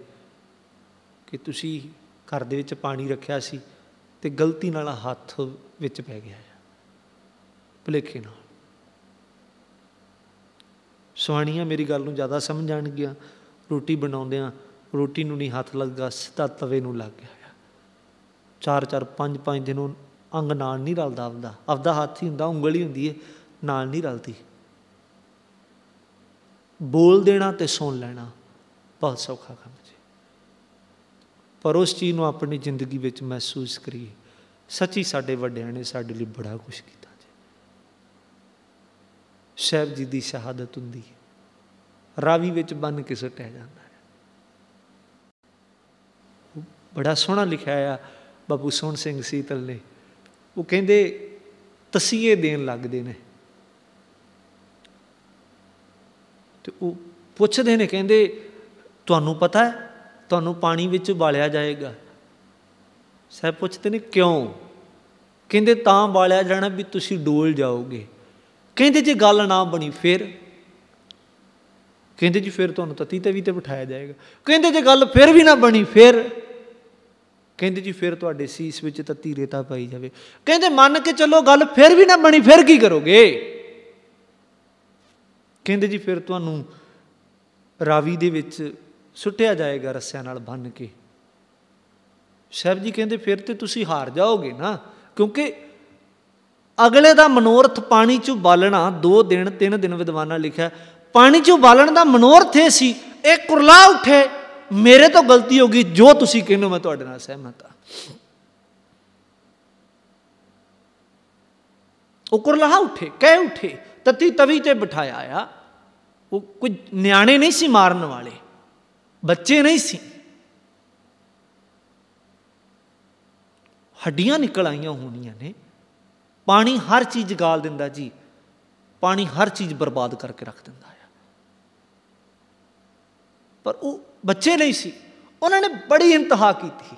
ਕਿ ਤੁਸੀਂ ਘਰ ਦੇ ਵਿੱਚ ਪਾਣੀ ਰੱਖਿਆ ਸੀ ਤੇ ਗਲਤੀ ਨਾਲ ਹੱਥ ਵਿੱਚ ਪੈ ਗਿਆ ਹੈ ਭਲੇਖੇ ਨਾਲ ਸਵਾਣੀਆਂ ਮੇਰੀ ਗੱਲ ਨੂੰ ਜ਼ਿਆਦਾ ਸਮਝ ਗਿਆ ਰੋਟੀ ਬਣਾਉਂਦਿਆਂ ਰੋਟੀ ਨੂੰ ਨਹੀਂ ਹੱਥ ਲੱਗਾ ਸਿੱਧਾ ਤਵੇ ਨੂੰ ਲੱਗ ਗਿਆ ਚਾਰ ਚਾਰ ਪੰਜ ਪੰਜ ਦਿਨ ਨੂੰ ਅੰਗ ਨਾਲ ਨਹੀਂ ਰਲਦਾ ਆਪਦਾ ਆਪਦਾ ਹੱਥ ਹੀ ਹੁੰਦਾ ਉਂਗਲ ਹੀ ਹੁੰਦੀ ਹੈ ਨਾਲ ਨਹੀਂ ਰਲਦੀ ਬੋਲ ਦੇਣਾ ਤੇ ਸੁਣ ਲੈਣਾ ਬਹੁਤ ਸੌਖਾ ਕੰਮ ਪਰ ਉਸ ਚੀਜ਼ ਨੂੰ ਆਪਣੀ ਜ਼ਿੰਦਗੀ ਵਿੱਚ ਮਹਿਸੂਸ ਕਰੀਏ ਸੱਚੀ ਸਾਡੇ ਵੱਡਿਆਂ ਨੇ ਸਾਡੇ ਲਈ ਬੜਾ ਕੁਝ ਕੀਤਾ ਜੀ ਸਾਹਿਬ ਜੀ ਦੀ ਸ਼ਹਾਦਤ ਹੁੰਦੀ ਹੈ ਰਾਵੀ ਵਿੱਚ ਬੰਨ ਕੇ ਸਟਹਿ ਜਾਂਦਾ ਹੈ ਬੜਾ ਸੋਹਣਾ ਲਿਖਿਆ ਆ ਬਾਬੂ ਸੋਹਣ ਸਿੰਘ ਸੀਤਲ ਨੇ ਉਹ ਕਹਿੰਦੇ ਤਸੀਏ ਦੇਣ ਲੱਗਦੇ ਨੇ ਤੇ ਉਹ ਪੁੱਛਦੇ ਨੇ ਕਹਿੰਦੇ ਤੁਹਾਨੂੰ ਪਤਾ ਹੈ ਤੁਹਾਨੂੰ ਪਾਣੀ ਵਿੱਚ ਉਬਾਲਿਆ ਜਾਏਗਾ ਸਹਿ ਪੁੱਛਦੇ ਨੇ ਕਿਉਂ ਕਹਿੰਦੇ ਤਾਂ ਬਾਲਿਆ ਜਾਣਾ ਵੀ ਤੁਸੀਂ ਡੋਲ ਜਾਓਗੇ ਕਹਿੰਦੇ ਜੇ ਗੱਲ ਨਾ ਬਣੀ ਫਿਰ ਕਹਿੰਦੇ ਜੀ ਫਿਰ ਤੁਹਾਨੂੰ ਤਤੀ ਤੇ ਵੀ ਤੇ ਬਿਠਾਇਆ ਜਾਏਗਾ ਕਹਿੰਦੇ ਜੇ ਗੱਲ ਫਿਰ ਵੀ ਨਾ ਬਣੀ ਫਿਰ ਕਹਿੰਦੇ ਜੀ ਫਿਰ ਤੁਹਾਡੇ ਸੀਸ ਵਿੱਚ ਤਤੀ ਰੇਤਾ ਪਾਈ ਜਾਵੇ ਕਹਿੰਦੇ ਮੰਨ ਕੇ ਚੱਲੋ ਗੱਲ ਫਿਰ ਵੀ ਨਾ ਬਣੀ ਫਿਰ ਕੀ ਕਰੋਗੇ ਕਹਿੰਦੇ ਜੀ ਫਿਰ ਤੁਹਾਨੂੰ ਰਾਵੀ ਦੇ ਵਿੱਚ ਸੁੱਟਿਆ ਜਾਏਗਾ ਰੱਸਿਆਂ ਨਾਲ ਬੰਨ ਕੇ ਸਾਹਿਬ ਜੀ ਕਹਿੰਦੇ ਫਿਰ ਤੇ ਤੁਸੀਂ ਹਾਰ ਜਾਓਗੇ ਨਾ ਕਿਉਂਕਿ ਅਗਲੇ ਦਾ ਮਨੋਰਥ ਪਾਣੀ 'ਚ ਬਾਲਣਾ 2 ਦਿਨ 3 ਦਿਨ ਵਿਦਵਾਨਾਂ ਲਿਖਿਆ ਪਾਣੀ 'ਚ ਬਾਲਣ ਦਾ ਮਨੋਰਥ ਇਹ ਸੀ ਇਹ ਕੁਰਲਾ ਉੱਠੇ ਮੇਰੇ ਤੋਂ ਗਲਤੀ ਹੋ ਗਈ ਜੋ ਤੁਸੀਂ ਕਹਿੰਦੇ ਮੈਂ ਤੁਹਾਡੇ ਨਾਲ ਸਹਿਮਤ ਆ ਉਹ ਕੁਰਲਾ ਉੱਠੇ ਕਹਿ ਉੱਠੇ ਤਤੀ ਤਵੀ ਤੇ ਬਿਠਾਇਆ ਆ ਉਹ ਕੁਝ ਨਿਆਣੇ ਨਹੀਂ ਸੀ ਮਾਰਨ ਵਾਲੇ ਬੱਚੇ ਨਹੀਂ ਸੀ ਹੱਡੀਆਂ ਨਿਕਲ ਆਈਆਂ ਹੋਣੀਆਂ ਨੇ ਪਾਣੀ ਹਰ ਚੀਜ਼ ਗਾਲ ਦਿੰਦਾ ਜੀ ਪਾਣੀ ਹਰ ਚੀਜ਼ ਬਰਬਾਦ ਕਰਕੇ ਰੱਖ ਦਿੰਦਾ ਹੈ ਪਰ ਉਹ ਬੱਚੇ ਨਹੀਂ ਸੀ ਉਹਨਾਂ ਨੇ ਬੜੀ ਇੰਤਹਾ ਕੀਤੀ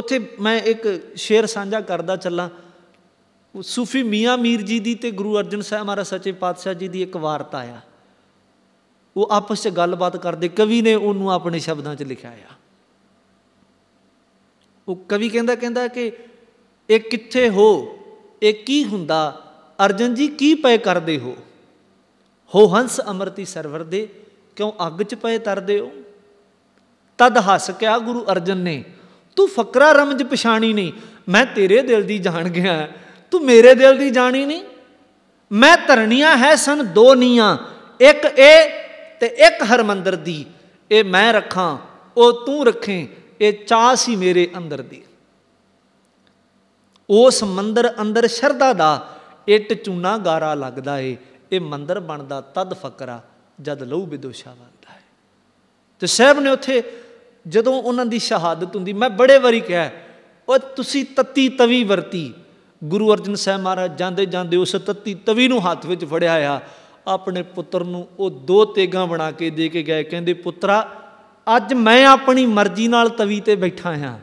ਉੱਥੇ ਮੈਂ ਇੱਕ ਸ਼ੇਰ ਸਾਂਝਾ ਕਰਦਾ ਚੱਲਾਂ ਉਹ ਸੂਫੀ ਮੀਆਂ ਮੀਰ ਜੀ ਦੀ ਤੇ ਗੁਰੂ ਅਰਜਨ ਸਾਹਿਬ ਮਹਾਰਾਜ ਸੱਚੇ ਪਾਤਸ਼ਾਹ ਜੀ ਦੀ ਇੱਕ ਵਾਰਤਾ ਆ ਉਹ ਆਪਸ 'ਚ ਗੱਲਬਾਤ ਕਰਦੇ ਕਵੀ ਨੇ ਉਹਨੂੰ ਆਪਣੇ ਸ਼ਬਦਾਂ 'ਚ ਲਿਖਿਆ ਆ ਉਹ ਕਵੀ ਕਹਿੰਦਾ ਕਹਿੰਦਾ ਕਿ ਇਹ ਕਿੱਥੇ ਹੋ ਇਹ ਕੀ ਹੁੰਦਾ ਅਰਜਨ ਜੀ ਕੀ ਪਏ ਕਰਦੇ ਹੋ ਹੋ ਹੰਸ ਅਮਰਤੀ ਸਰਵਰ ਦੇ ਕਿਉਂ ਅੱਗ 'ਚ ਪਏ ਤਰਦੇ ਹੋ ਤਦ ਹੱਸ ਕਿਆ ਗੁਰੂ ਅਰਜਨ ਨੇ ਤੂੰ ਫਕਰਾ ਰਮਜ ਪਛਾਣੀ ਨਹੀਂ ਮੈਂ ਤੇਰੇ ਦਿਲ ਦੀ ਜਾਣ ਗਿਆ ਤੂੰ ਮੇਰੇ ਦਿਲ ਦੀ ਜਾਣੀ ਨਹੀਂ ਮੈਂ ਧਰਨੀਆਂ ਹੈ ਸਨ ਦੋ ਨੀਆਂ ਇੱਕ ਇਹ ਤੇ ਇੱਕ ਹਰਮੰਦਰ ਦੀ ਇਹ ਮੈਂ ਰੱਖਾਂ ਉਹ ਤੂੰ ਰੱਖੇ ਇਹ ਚਾਹ ਸੀ ਮੇਰੇ ਅੰਦਰ ਦੀ ਉਸ ਮੰਦਰ ਅੰਦਰ ਸ਼ਰਧਾ ਦਾ ਇੱਟ ਚੂਨਾ ਗਾਰਾ ਲੱਗਦਾ ਏ ਇਹ ਮੰਦਰ ਬਣਦਾ ਤਦ ਫਕਰਾ ਜਦ ਲਹੂ ਬਿਦੋਸ਼ਾ ਬਣਦਾ ਹੈ ਤੇ ਸਹਿਬ ਨੇ ਉੱਥੇ ਜਦੋਂ ਉਹਨਾਂ ਦੀ ਸ਼ਹਾਦਤ ਹੁੰਦੀ ਮੈਂ ਬੜੇ ਵਾਰੀ ਕਿਹਾ ਉਹ ਤੁਸੀਂ ਤਤੀ ਤਵੀ ਵਰਤੀ ਗੁਰੂ ਅਰਜਨ ਸਾਹਿਬ ਮਹਾਰਾਜ ਜਾਂਦੇ ਜਾਂਦੇ ਉਸ ਤਤੀ ਤਵੀ ਨੂੰ ਹੱਥ ਵਿੱਚ ਫੜਿਆ ਆ ਆਪਣੇ ਪੁੱਤਰ ਨੂੰ ਉਹ ਦੋ ਤੇਗਾ ਬਣਾ ਕੇ ਦੇ ਕੇ ਗਏ ਕਹਿੰਦੇ ਪੁੱਤਰਾ ਅੱਜ ਮੈਂ ਆਪਣੀ ਮਰਜ਼ੀ ਨਾਲ ਤਵੀ ਤੇ ਬੈਠਾ ਹਾਂ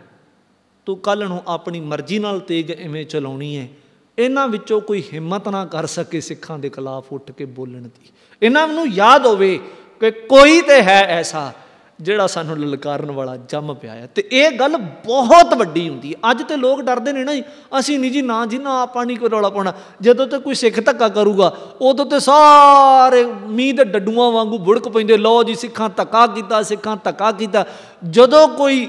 ਤੂੰ ਕੱਲ ਨੂੰ ਆਪਣੀ ਮਰਜ਼ੀ ਨਾਲ ਤੇਗ ਐਵੇਂ ਚਲਾਉਣੀ ਹੈ ਇਹਨਾਂ ਵਿੱਚੋਂ ਕੋਈ ਹਿੰਮਤ ਨਾ ਕਰ ਸਕੇ ਸਿੱਖਾਂ ਦੇ ਖਿਲਾਫ ਉੱਠ ਕੇ ਬੋਲਣ ਦੀ ਇਹਨਾਂ ਨੂੰ ਯਾਦ ਹੋਵੇ ਕਿ ਕੋਈ ਤੇ ਹੈ ਐਸਾ ਜਿਹੜਾ ਸਾਨੂੰ ਲਲਕਾਰਨ ਵਾਲਾ ਜੰਮ ਪਿਆ ਹੈ ਤੇ ਇਹ ਗੱਲ ਬਹੁਤ ਵੱਡੀ ਹੁੰਦੀ ਹੈ ਅੱਜ ਤੇ ਲੋਕ ਡਰਦੇ ਨੇ ਨਾ ਅਸੀਂ ਨਹੀਂ ਜੀ ਨਾ ਜੀ ਨਾ ਆਪਾਂ ਨਹੀਂ ਕੋਈ ਰੌਲਾ ਪਾਉਣਾ ਜਦੋਂ ਤੇ ਕੋਈ ਸਿੱਖ ਧੱਕਾ ਕਰੂਗਾ ਉਦੋਂ ਤੇ ਸਾਰੇ ਮੀਂਹ ਦੇ ਡੱਡੂਆਂ ਵਾਂਗੂ ਬੁੜਕ ਪੈਂਦੇ ਲੋ ਜੀ ਸਿੱਖਾਂ ਧੱਕਾ ਕੀਤਾ ਸਿੱਖਾਂ ਧੱਕਾ ਕੀਤਾ ਜਦੋਂ ਕੋਈ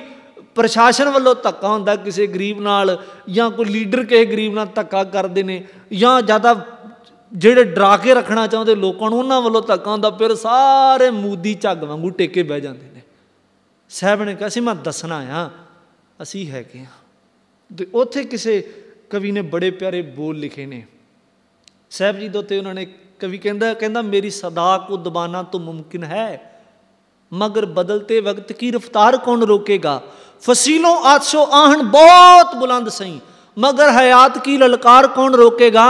ਪ੍ਰਸ਼ਾਸਨ ਵੱਲੋਂ ਧੱਕਾ ਹੁੰਦਾ ਕਿਸੇ ਗਰੀਬ ਨਾਲ ਜਾਂ ਕੋਈ ਲੀਡਰ ਕਿਸੇ ਗਰੀਬ ਨਾਲ ਧੱਕਾ ਕਰਦੇ ਨੇ ਜਾਂ ਜ਼ਿਆਦਾ ਜਿਹੜੇ ਡਰਾ ਕੇ ਰੱਖਣਾ ਚਾਹੁੰਦੇ ਲੋਕਾਂ ਨੂੰ ਉਹਨਾਂ ਵੱਲੋਂ ਧੱਕਾ ਹੁੰਦਾ ਫਿਰ ਸਾਰੇ ਮੂਦੀ ਝੱਗ ਵਾਂਗੂ ਟੇਕੇ ਬਹਿ ਜਾਂਦੇ ਸਾਹਿਬ ਨੇ ਕਿਹਾ ਸੀ ਮੈਂ ਦੱਸਣਾ ਆ ਅਸੀਂ ਹੈਗੇ ਆ ਤੇ ਉੱਥੇ ਕਿਸੇ ਕਵੀ ਨੇ ਬੜੇ ਪਿਆਰੇ ਬੋਲ ਲਿਖੇ ਨੇ ਸਾਹਿਬ ਜੀ ਦੇ ਉੱਤੇ ਉਹਨਾਂ ਨੇ ਕਵੀ ਕਹਿੰਦਾ ਕਹਿੰਦਾ ਮੇਰੀ ਸਦਾ ਕੋ ਦਬਾਨਾ ਤੋਂ ਮੁਮਕਿਨ ਹੈ ਮਗਰ ਬਦਲਤੇ ਵਕਤ ਕੀ ਰਫਤਾਰ ਕੌਣ ਰੋਕੇਗਾ ਫਸੀਲੋਂ ਆਸੋ ਆਹਣ ਬਹੁਤ ਬੁਲੰਦ ਸਹੀਂ ਮਗਰ ਹਯਾਤ ਕੀ ਲਲਕਾਰ ਕੌਣ ਰੋਕੇਗਾ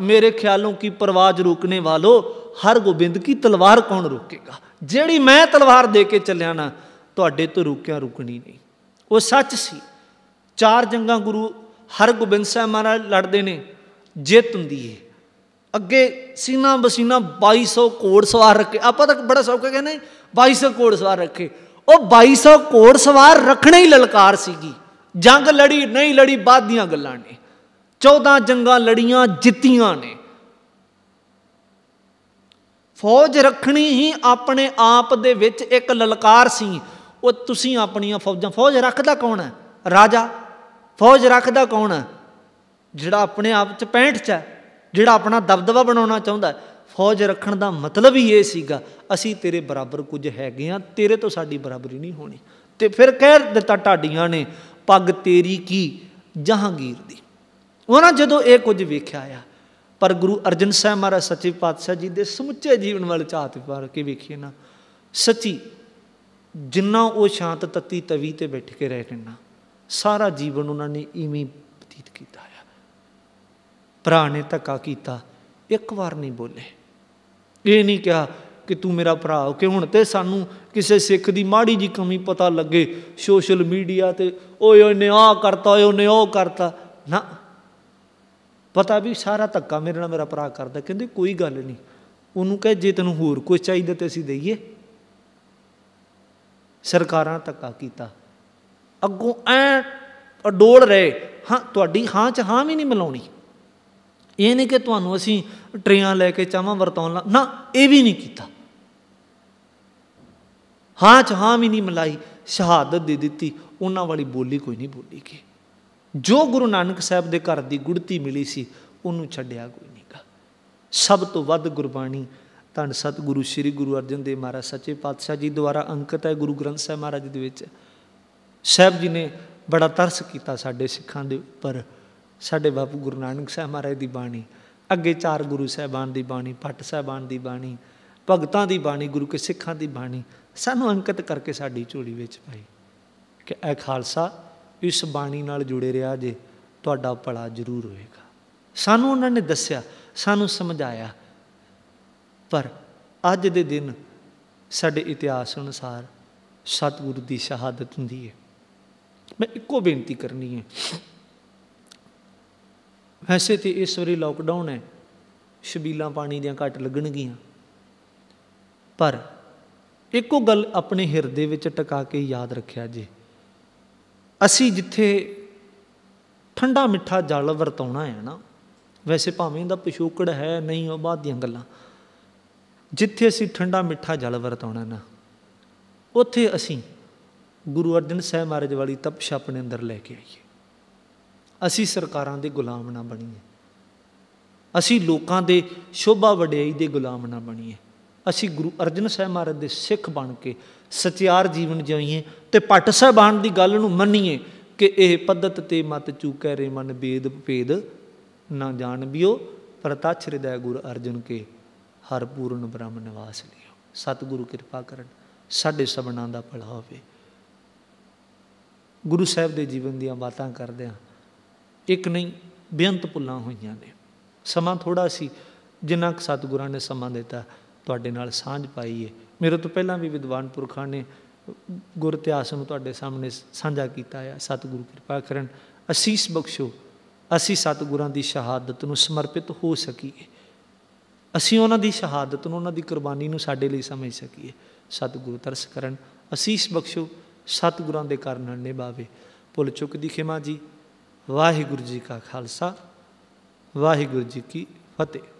ਮੇਰੇ ਖਿਆਲੋਂ ਕੀ ਪਰਵਾਜ਼ ਰੁਕਨੇ ਵਾਲੋ ਹਰ ਗੋਬਿੰਦ ਕੀ ਤਲਵਾਰ ਕੌਣ ਰੋਕੇਗਾ ਜਿਹੜੀ ਮੈਂ ਤਲਵਾਰ ਦੇ ਕੇ ਚੱਲਿਆ ਨਾ ਤੁਹਾਡੇ ਤੋਂ ਰੁਕਿਆ ਰੁਕਣੀ ਨਹੀਂ ਉਹ ਸੱਚ ਸੀ ਚਾਰ ਜੰਗਾਂ ਗੁਰੂ ਹਰਗੋਬਿੰਦ ਸਾਹਿਬ ਮਹਾਰਾਜ ਲੜਦੇ ਨੇ ਜਿੱਤ ਹੁੰਦੀ ਹੈ ਅੱਗੇ ਸੀਨਾ ਬਸੀਨਾ 2200 ਕੋੜ ਸਵਾਰ ਰੱਖੇ ਆਪਾਂ ਤਾਂ ਬੜਾ ਸੌਕਾ ਕਹਿੰਦੇ 2200 ਕੋੜ ਸਵਾਰ ਰੱਖੇ ਉਹ 2200 ਕੋੜ ਸਵਾਰ ਰੱਖਣੇ ਹੀ ਲਲਕਾਰ ਸੀਗੀ ਜੰਗ ਲੜੀ ਨਹੀਂ ਲੜੀ ਬਾਦ ਦੀਆਂ ਗੱਲਾਂ ਨੇ 14 ਜੰਗਾਂ ਲੜੀਆਂ ਜਿੱਤੀਆਂ ਨੇ ਫੌਜ ਰੱਖਣੀ ਹੀ ਆਪਣੇ ਆਪ ਦੇ ਵਿੱਚ ਇੱਕ ਲਲਕਾਰ ਸੀ ਉਹ ਤੁਸੀਂ ਆਪਣੀਆਂ ਫੌਜਾਂ ਫੌਜ ਰੱਖਦਾ ਕੌਣ ਹੈ ਰਾਜਾ ਫੌਜ ਰੱਖਦਾ ਕੌਣ ਹੈ ਜਿਹੜਾ ਆਪਣੇ ਆਪ ਚ ਪੈਂਠ ਚ ਹੈ ਜਿਹੜਾ ਆਪਣਾ ਦਬਦਬਾ ਬਣਾਉਣਾ ਚਾਹੁੰਦਾ ਫੌਜ ਰੱਖਣ ਦਾ ਮਤਲਬ ਹੀ ਇਹ ਸੀਗਾ ਅਸੀਂ ਤੇਰੇ ਬਰਾਬਰ ਕੁਝ ਹੈਗੇ ਆ ਤੇਰੇ ਤੋਂ ਸਾਡੀ ਬਰਾਬਰੀ ਨਹੀਂ ਹੋਣੀ ਤੇ ਫਿਰ ਕਹਿ ਦਿੱਤਾ ਢਾਡੀਆਂ ਨੇ ਪੱਗ ਤੇਰੀ ਕੀ ਜਹਾਂਗੀਰ ਦੀ ਉਹਨਾਂ ਜਦੋਂ ਇਹ ਕੁਝ ਵੇਖਿਆ ਆ ਪਰ ਗੁਰੂ ਅਰਜਨ ਸਾਹਿਬ ਮਹਾਰਾਜ ਸੱਚੇ ਪਾਤਸ਼ਾਹ ਜੀ ਦੇ ਸਮੁੱਚੇ ਜੀਵਨ ਵੱਲ ਚਾਤ ਪਾਰ ਕੇ ਵੇਖੀਏ ਨਾ ਸੱਚੀ ਜਿੰਨਾ ਉਹ ਸ਼ਾਂਤ ਤਤੀ ਤਵੀ ਤੇ ਬੈਠ ਕੇ ਰਹੇ ਨੇ ਸਾਰਾ ਜੀਵਨ ਉਹਨਾਂ ਨੇ ਇਵੇਂ ਬਤੀਤ ਕੀਤਾ ਆ ਭਰਾ ਨੇ ਧੱਕਾ ਕੀਤਾ ਇੱਕ ਵਾਰ ਨਹੀਂ ਬੋਲੇ ਇਹ ਨਹੀਂ ਕਿਹਾ ਕਿ ਤੂੰ ਮੇਰਾ ਭਰਾ ਹੋ ਕਿ ਹੁਣ ਤੇ ਸਾਨੂੰ ਕਿਸੇ ਸਿੱਖ ਦੀ ਮਾੜੀ ਜੀ ਕਮੀ ਪਤਾ ਲੱਗੇ ਸੋਸ਼ਲ ਮੀਡੀਆ ਤੇ ਓਏ ਉਹਨੇ ਆ ਕਰਤਾ ਓਏ ਉਹਨੇ ਉਹ ਕਰਤਾ ਨਾ ਪਤਾ ਵੀ ਸਾਰਾ ਧੱਕਾ ਮੇਰੇ ਨਾਲ ਮੇਰਾ ਭਰਾ ਕਰਦਾ ਕਹਿੰਦੇ ਕੋਈ ਗੱਲ ਨਹੀਂ ਉਹਨੂੰ ਕਹੇ ਜੇ ਤੈਨੂੰ ਹੋਰ ਕੁਝ ਚਾਹੀਦਾ ਤੇ ਅਸੀਂ ਦਈਏ ਸਰਕਾਰਾਂ ਤੱਕਾ ਕੀਤਾ ਅੱਗੋਂ ਐ ਅਡੋਲ ਰਹੇ ਹਾਂ ਤੁਹਾਡੀ ਹਾਂ ਚ ਹਾਂ ਵੀ ਨਹੀਂ ਮਿਲਾਉਣੀ ਇਹ ਨਹੀਂ ਕਿ ਤੁਹਾਨੂੰ ਅਸੀਂ ਟ੍ਰੇਨਾਂ ਲੈ ਕੇ ਚਾਹਾਂ ਲਾ ਨਾ ਇਹ ਵੀ ਨਹੀਂ ਕੀਤਾ ਹਾਂ ਚ ਹਾਂ ਵੀ ਨਹੀਂ ਮਲਾਈ ਸ਼ਹਾਦਤ ਦੇ ਦਿੱਤੀ ਉਹਨਾਂ ਵਾਲੀ ਬੋਲੀ ਕੋਈ ਨਹੀਂ ਬੋਲੀ ਕਿ ਜੋ ਗੁਰੂ ਨਾਨਕ ਸਾਹਿਬ ਦੇ ਘਰ ਦੀ ਗੁੜਤੀ ਮਿਲੀ ਸੀ ਉਹਨੂੰ ਛੱਡਿਆ ਕੋਈ ਨਹੀਂਗਾ ਸਭ ਤੋਂ ਵੱਧ ਗੁਰਬਾਣੀ ਧੰਨ ਸਤਿਗੁਰੂ ਸ੍ਰੀ ਗੁਰੂ ਅਰਜਨ ਦੇਵ ਮਹਾਰਾਜ ਸੱਚੇ ਪਾਤਸ਼ਾਹ ਜੀ ਦੁਆਰਾ ਅੰਕਿਤ ਹੈ ਗੁਰੂ ਗ੍ਰੰਥ ਸਾਹਿਬ ਮਹਾਰਾਜ ਦੇ ਵਿੱਚ ਸਾਹਿਬ ਜੀ ਨੇ ਬੜਾ ਤਰਸ ਕੀਤਾ ਸਾਡੇ ਸਿੱਖਾਂ ਦੇ ਉੱਪਰ ਸਾਡੇ ਬਾਪੂ ਗੁਰੂ ਨਾਨਕ ਸਾਹਿਬ ਮਹਾਰਾਜ ਦੀ ਬਾਣੀ ਅੱਗੇ ਚਾਰ ਗੁਰੂ ਸਾਹਿਬਾਨ ਦੀ ਬਾਣੀ ਪੱਟ ਸਾਹਿਬਾਨ ਦੀ ਬਾਣੀ ਭਗਤਾਂ ਦੀ ਬਾਣੀ ਗੁਰੂ ਕੇ ਸਿੱਖਾਂ ਦੀ ਬਾਣੀ ਸਾਨੂੰ ਅੰਕਿਤ ਕਰਕੇ ਸਾਡੀ ਝੋਲੀ ਵਿੱਚ ਪਾਈ ਕਿ ਐ ਖਾਲਸਾ ਇਸ ਬਾਣੀ ਨਾਲ ਜੁੜੇ ਰਿਹਾ ਜੇ ਤੁਹਾਡਾ ਭਲਾ ਜ਼ਰੂਰ ਹੋਏਗਾ ਸਾਨੂੰ ਉਹਨਾਂ ਨੇ ਦੱਸਿਆ ਸਾਨੂੰ ਸਮਝਾਇਆ ਪਰ ਅੱਜ ਦੇ ਦਿਨ ਸਾਡੇ ਇਤਿਹਾਸ ਅਨੁਸਾਰ ਸਤਿਗੁਰੂ ਦੀ ਸ਼ਹਾਦਤ ਹੁੰਦੀ ਹੈ ਮੈਂ ਇੱਕੋ ਬੇਨਤੀ ਕਰਨੀ ਹੈ ਵੈਸੇ ਤੇ ਇਸ ਵਾਰੀ ਲਾਕਡਾਊਨ ਹੈ ਸ਼ਬੀਲਾ ਪਾਣੀ ਦੀਆਂ ਘਟ ਲੱਗਣਗੀਆਂ ਪਰ ਇੱਕੋ ਗੱਲ ਆਪਣੇ ਹਿਰਦੇ ਵਿੱਚ ਟਿਕਾ ਕੇ ਯਾਦ ਰੱਖਿਆ ਜੀ ਅਸੀਂ ਜਿੱਥੇ ਠੰਡਾ ਮਿੱਠਾ ਜਲ ਵਰਤਾਉਣਾ ਹੈ ਨਾ ਵੈਸੇ ਭਾਵੇਂ ਦਾ ਪਿਛੋਕੜ ਹੈ ਨਹੀਂ ਉਹ ਬਾਅਦ ਦੀਆਂ ਗੱਲਾਂ ਜਿੱਥੇ ਅਸੀਂ ਠੰਡਾ ਮਿੱਠਾ ਜਲ ਵਰਤਾਉਣਾ ਨਾ ਉੱਥੇ ਅਸੀਂ ਗੁਰੂ ਅਰਜਨ ਸਾਹਿਬ ਮਹਾਰਾਜ ਵਾਲੀ ਤਪਸ਼ ਆਪਣੇ ਅੰਦਰ ਲੈ ਕੇ ਆਈਏ ਅਸੀਂ ਸਰਕਾਰਾਂ ਦੇ ਗੁਲਾਮ ਨਾ ਬਣੀਏ ਅਸੀਂ ਲੋਕਾਂ ਦੇ ਸ਼ੋਭਾ ਵਡਿਆਈ ਦੇ ਗੁਲਾਮ ਨਾ ਬਣੀਏ ਅਸੀਂ ਗੁਰੂ ਅਰਜਨ ਸਾਹਿਬ ਮਹਾਰਾਜ ਦੇ ਸਿੱਖ ਬਣ ਕੇ ਸਚਿਆਰ ਜੀਵਨ ਜਿਉਈਏ ਤੇ ਪੱਟ ਸਾਹਿਬਾਨ ਦੀ ਗੱਲ ਨੂੰ ਮੰਨੀਏ ਕਿ ਇਹ ਪੱਧਤ ਤੇ ਮਤ ਚੂਕੈ ਰੇ ਮਨ ਬੇਦ ਭੇਦ ਨਾ ਜਾਣ ਬਿਓ ਪ੍ਰਤੱਛ ਹਿਰਦੈ ਗੁਰ ਅਰਜਨ ਕੇ ਹਰ ਪੂਰਨ ਬ੍ਰਹਮ ਨਿਵਾਸ ਲਿਓ ਸਤਿਗੁਰੂ ਕਿਰਪਾ ਕਰਨ ਸਾਡੇ ਸਭਨਾਂ ਦਾ ਭਲਾ ਹੋਵੇ ਗੁਰੂ ਸਾਹਿਬ ਦੇ ਜੀਵਨ ਦੀਆਂ ਬਾਤਾਂ ਕਰਦੇ ਆ ਇੱਕ ਨਹੀਂ ਬੇਅੰਤ ਪੁੱਲਾਂ ਹੋਈਆਂ ਨੇ ਸਮਾਂ ਥੋੜਾ ਸੀ ਜਿੰਨਾ ਕਿ ਸਤਿਗੁਰਾਂ ਨੇ ਸਮਾਂ ਦਿੱਤਾ ਤੁਹਾਡੇ ਨਾਲ ਸਾਂਝ ਪਾਈ ਏ ਮੇਰੇ ਤੋਂ ਪਹਿਲਾਂ ਵੀ ਵਿਦਵਾਨ ਪੁਰਖਾਂ ਨੇ ਗੁਰ ਇਤਿਹਾਸ ਨੂੰ ਤੁਹਾਡੇ ਸਾਹਮਣੇ ਸਾਂਝਾ ਕੀਤਾ ਆ ਸਤਿਗੁਰੂ ਕਿਰਪਾ ਕਰਨ ਅਸੀਸ ਬਖਸ਼ੋ ਅਸੀਂ ਸਤਿਗੁਰਾਂ ਦੀ ਸ਼ਹਾਦਤ ਨੂੰ ਸਮਰਪਿਤ ਹੋ ਸਕੀਏ ਅਸੀਂ ਉਹਨਾਂ ਦੀ ਸ਼ਹਾਦਤ ਨੂੰ ਉਹਨਾਂ ਦੀ ਕੁਰਬਾਨੀ ਨੂੰ ਸਾਡੇ ਲਈ ਸਮਝ ਸਕੀਏ ਸਤਿਗੁਰੂ ਤਰਸ ਕਰਨ ਅਸੀਸ ਬਖਸ਼ੋ ਸਤਿਗੁਰਾਂ ਦੇ ਕਰਨ ਨਿਭਾਵੇ ਭੁੱਲ ਚੁੱਕ ਦੀ ਖਿਮਾ ਜੀ ਵਾਹਿਗੁਰੂ ਜੀ ਕਾ ਖਾਲਸਾ ਵਾਹਿਗੁਰੂ ਜੀ ਕੀ ਫਤਿਹ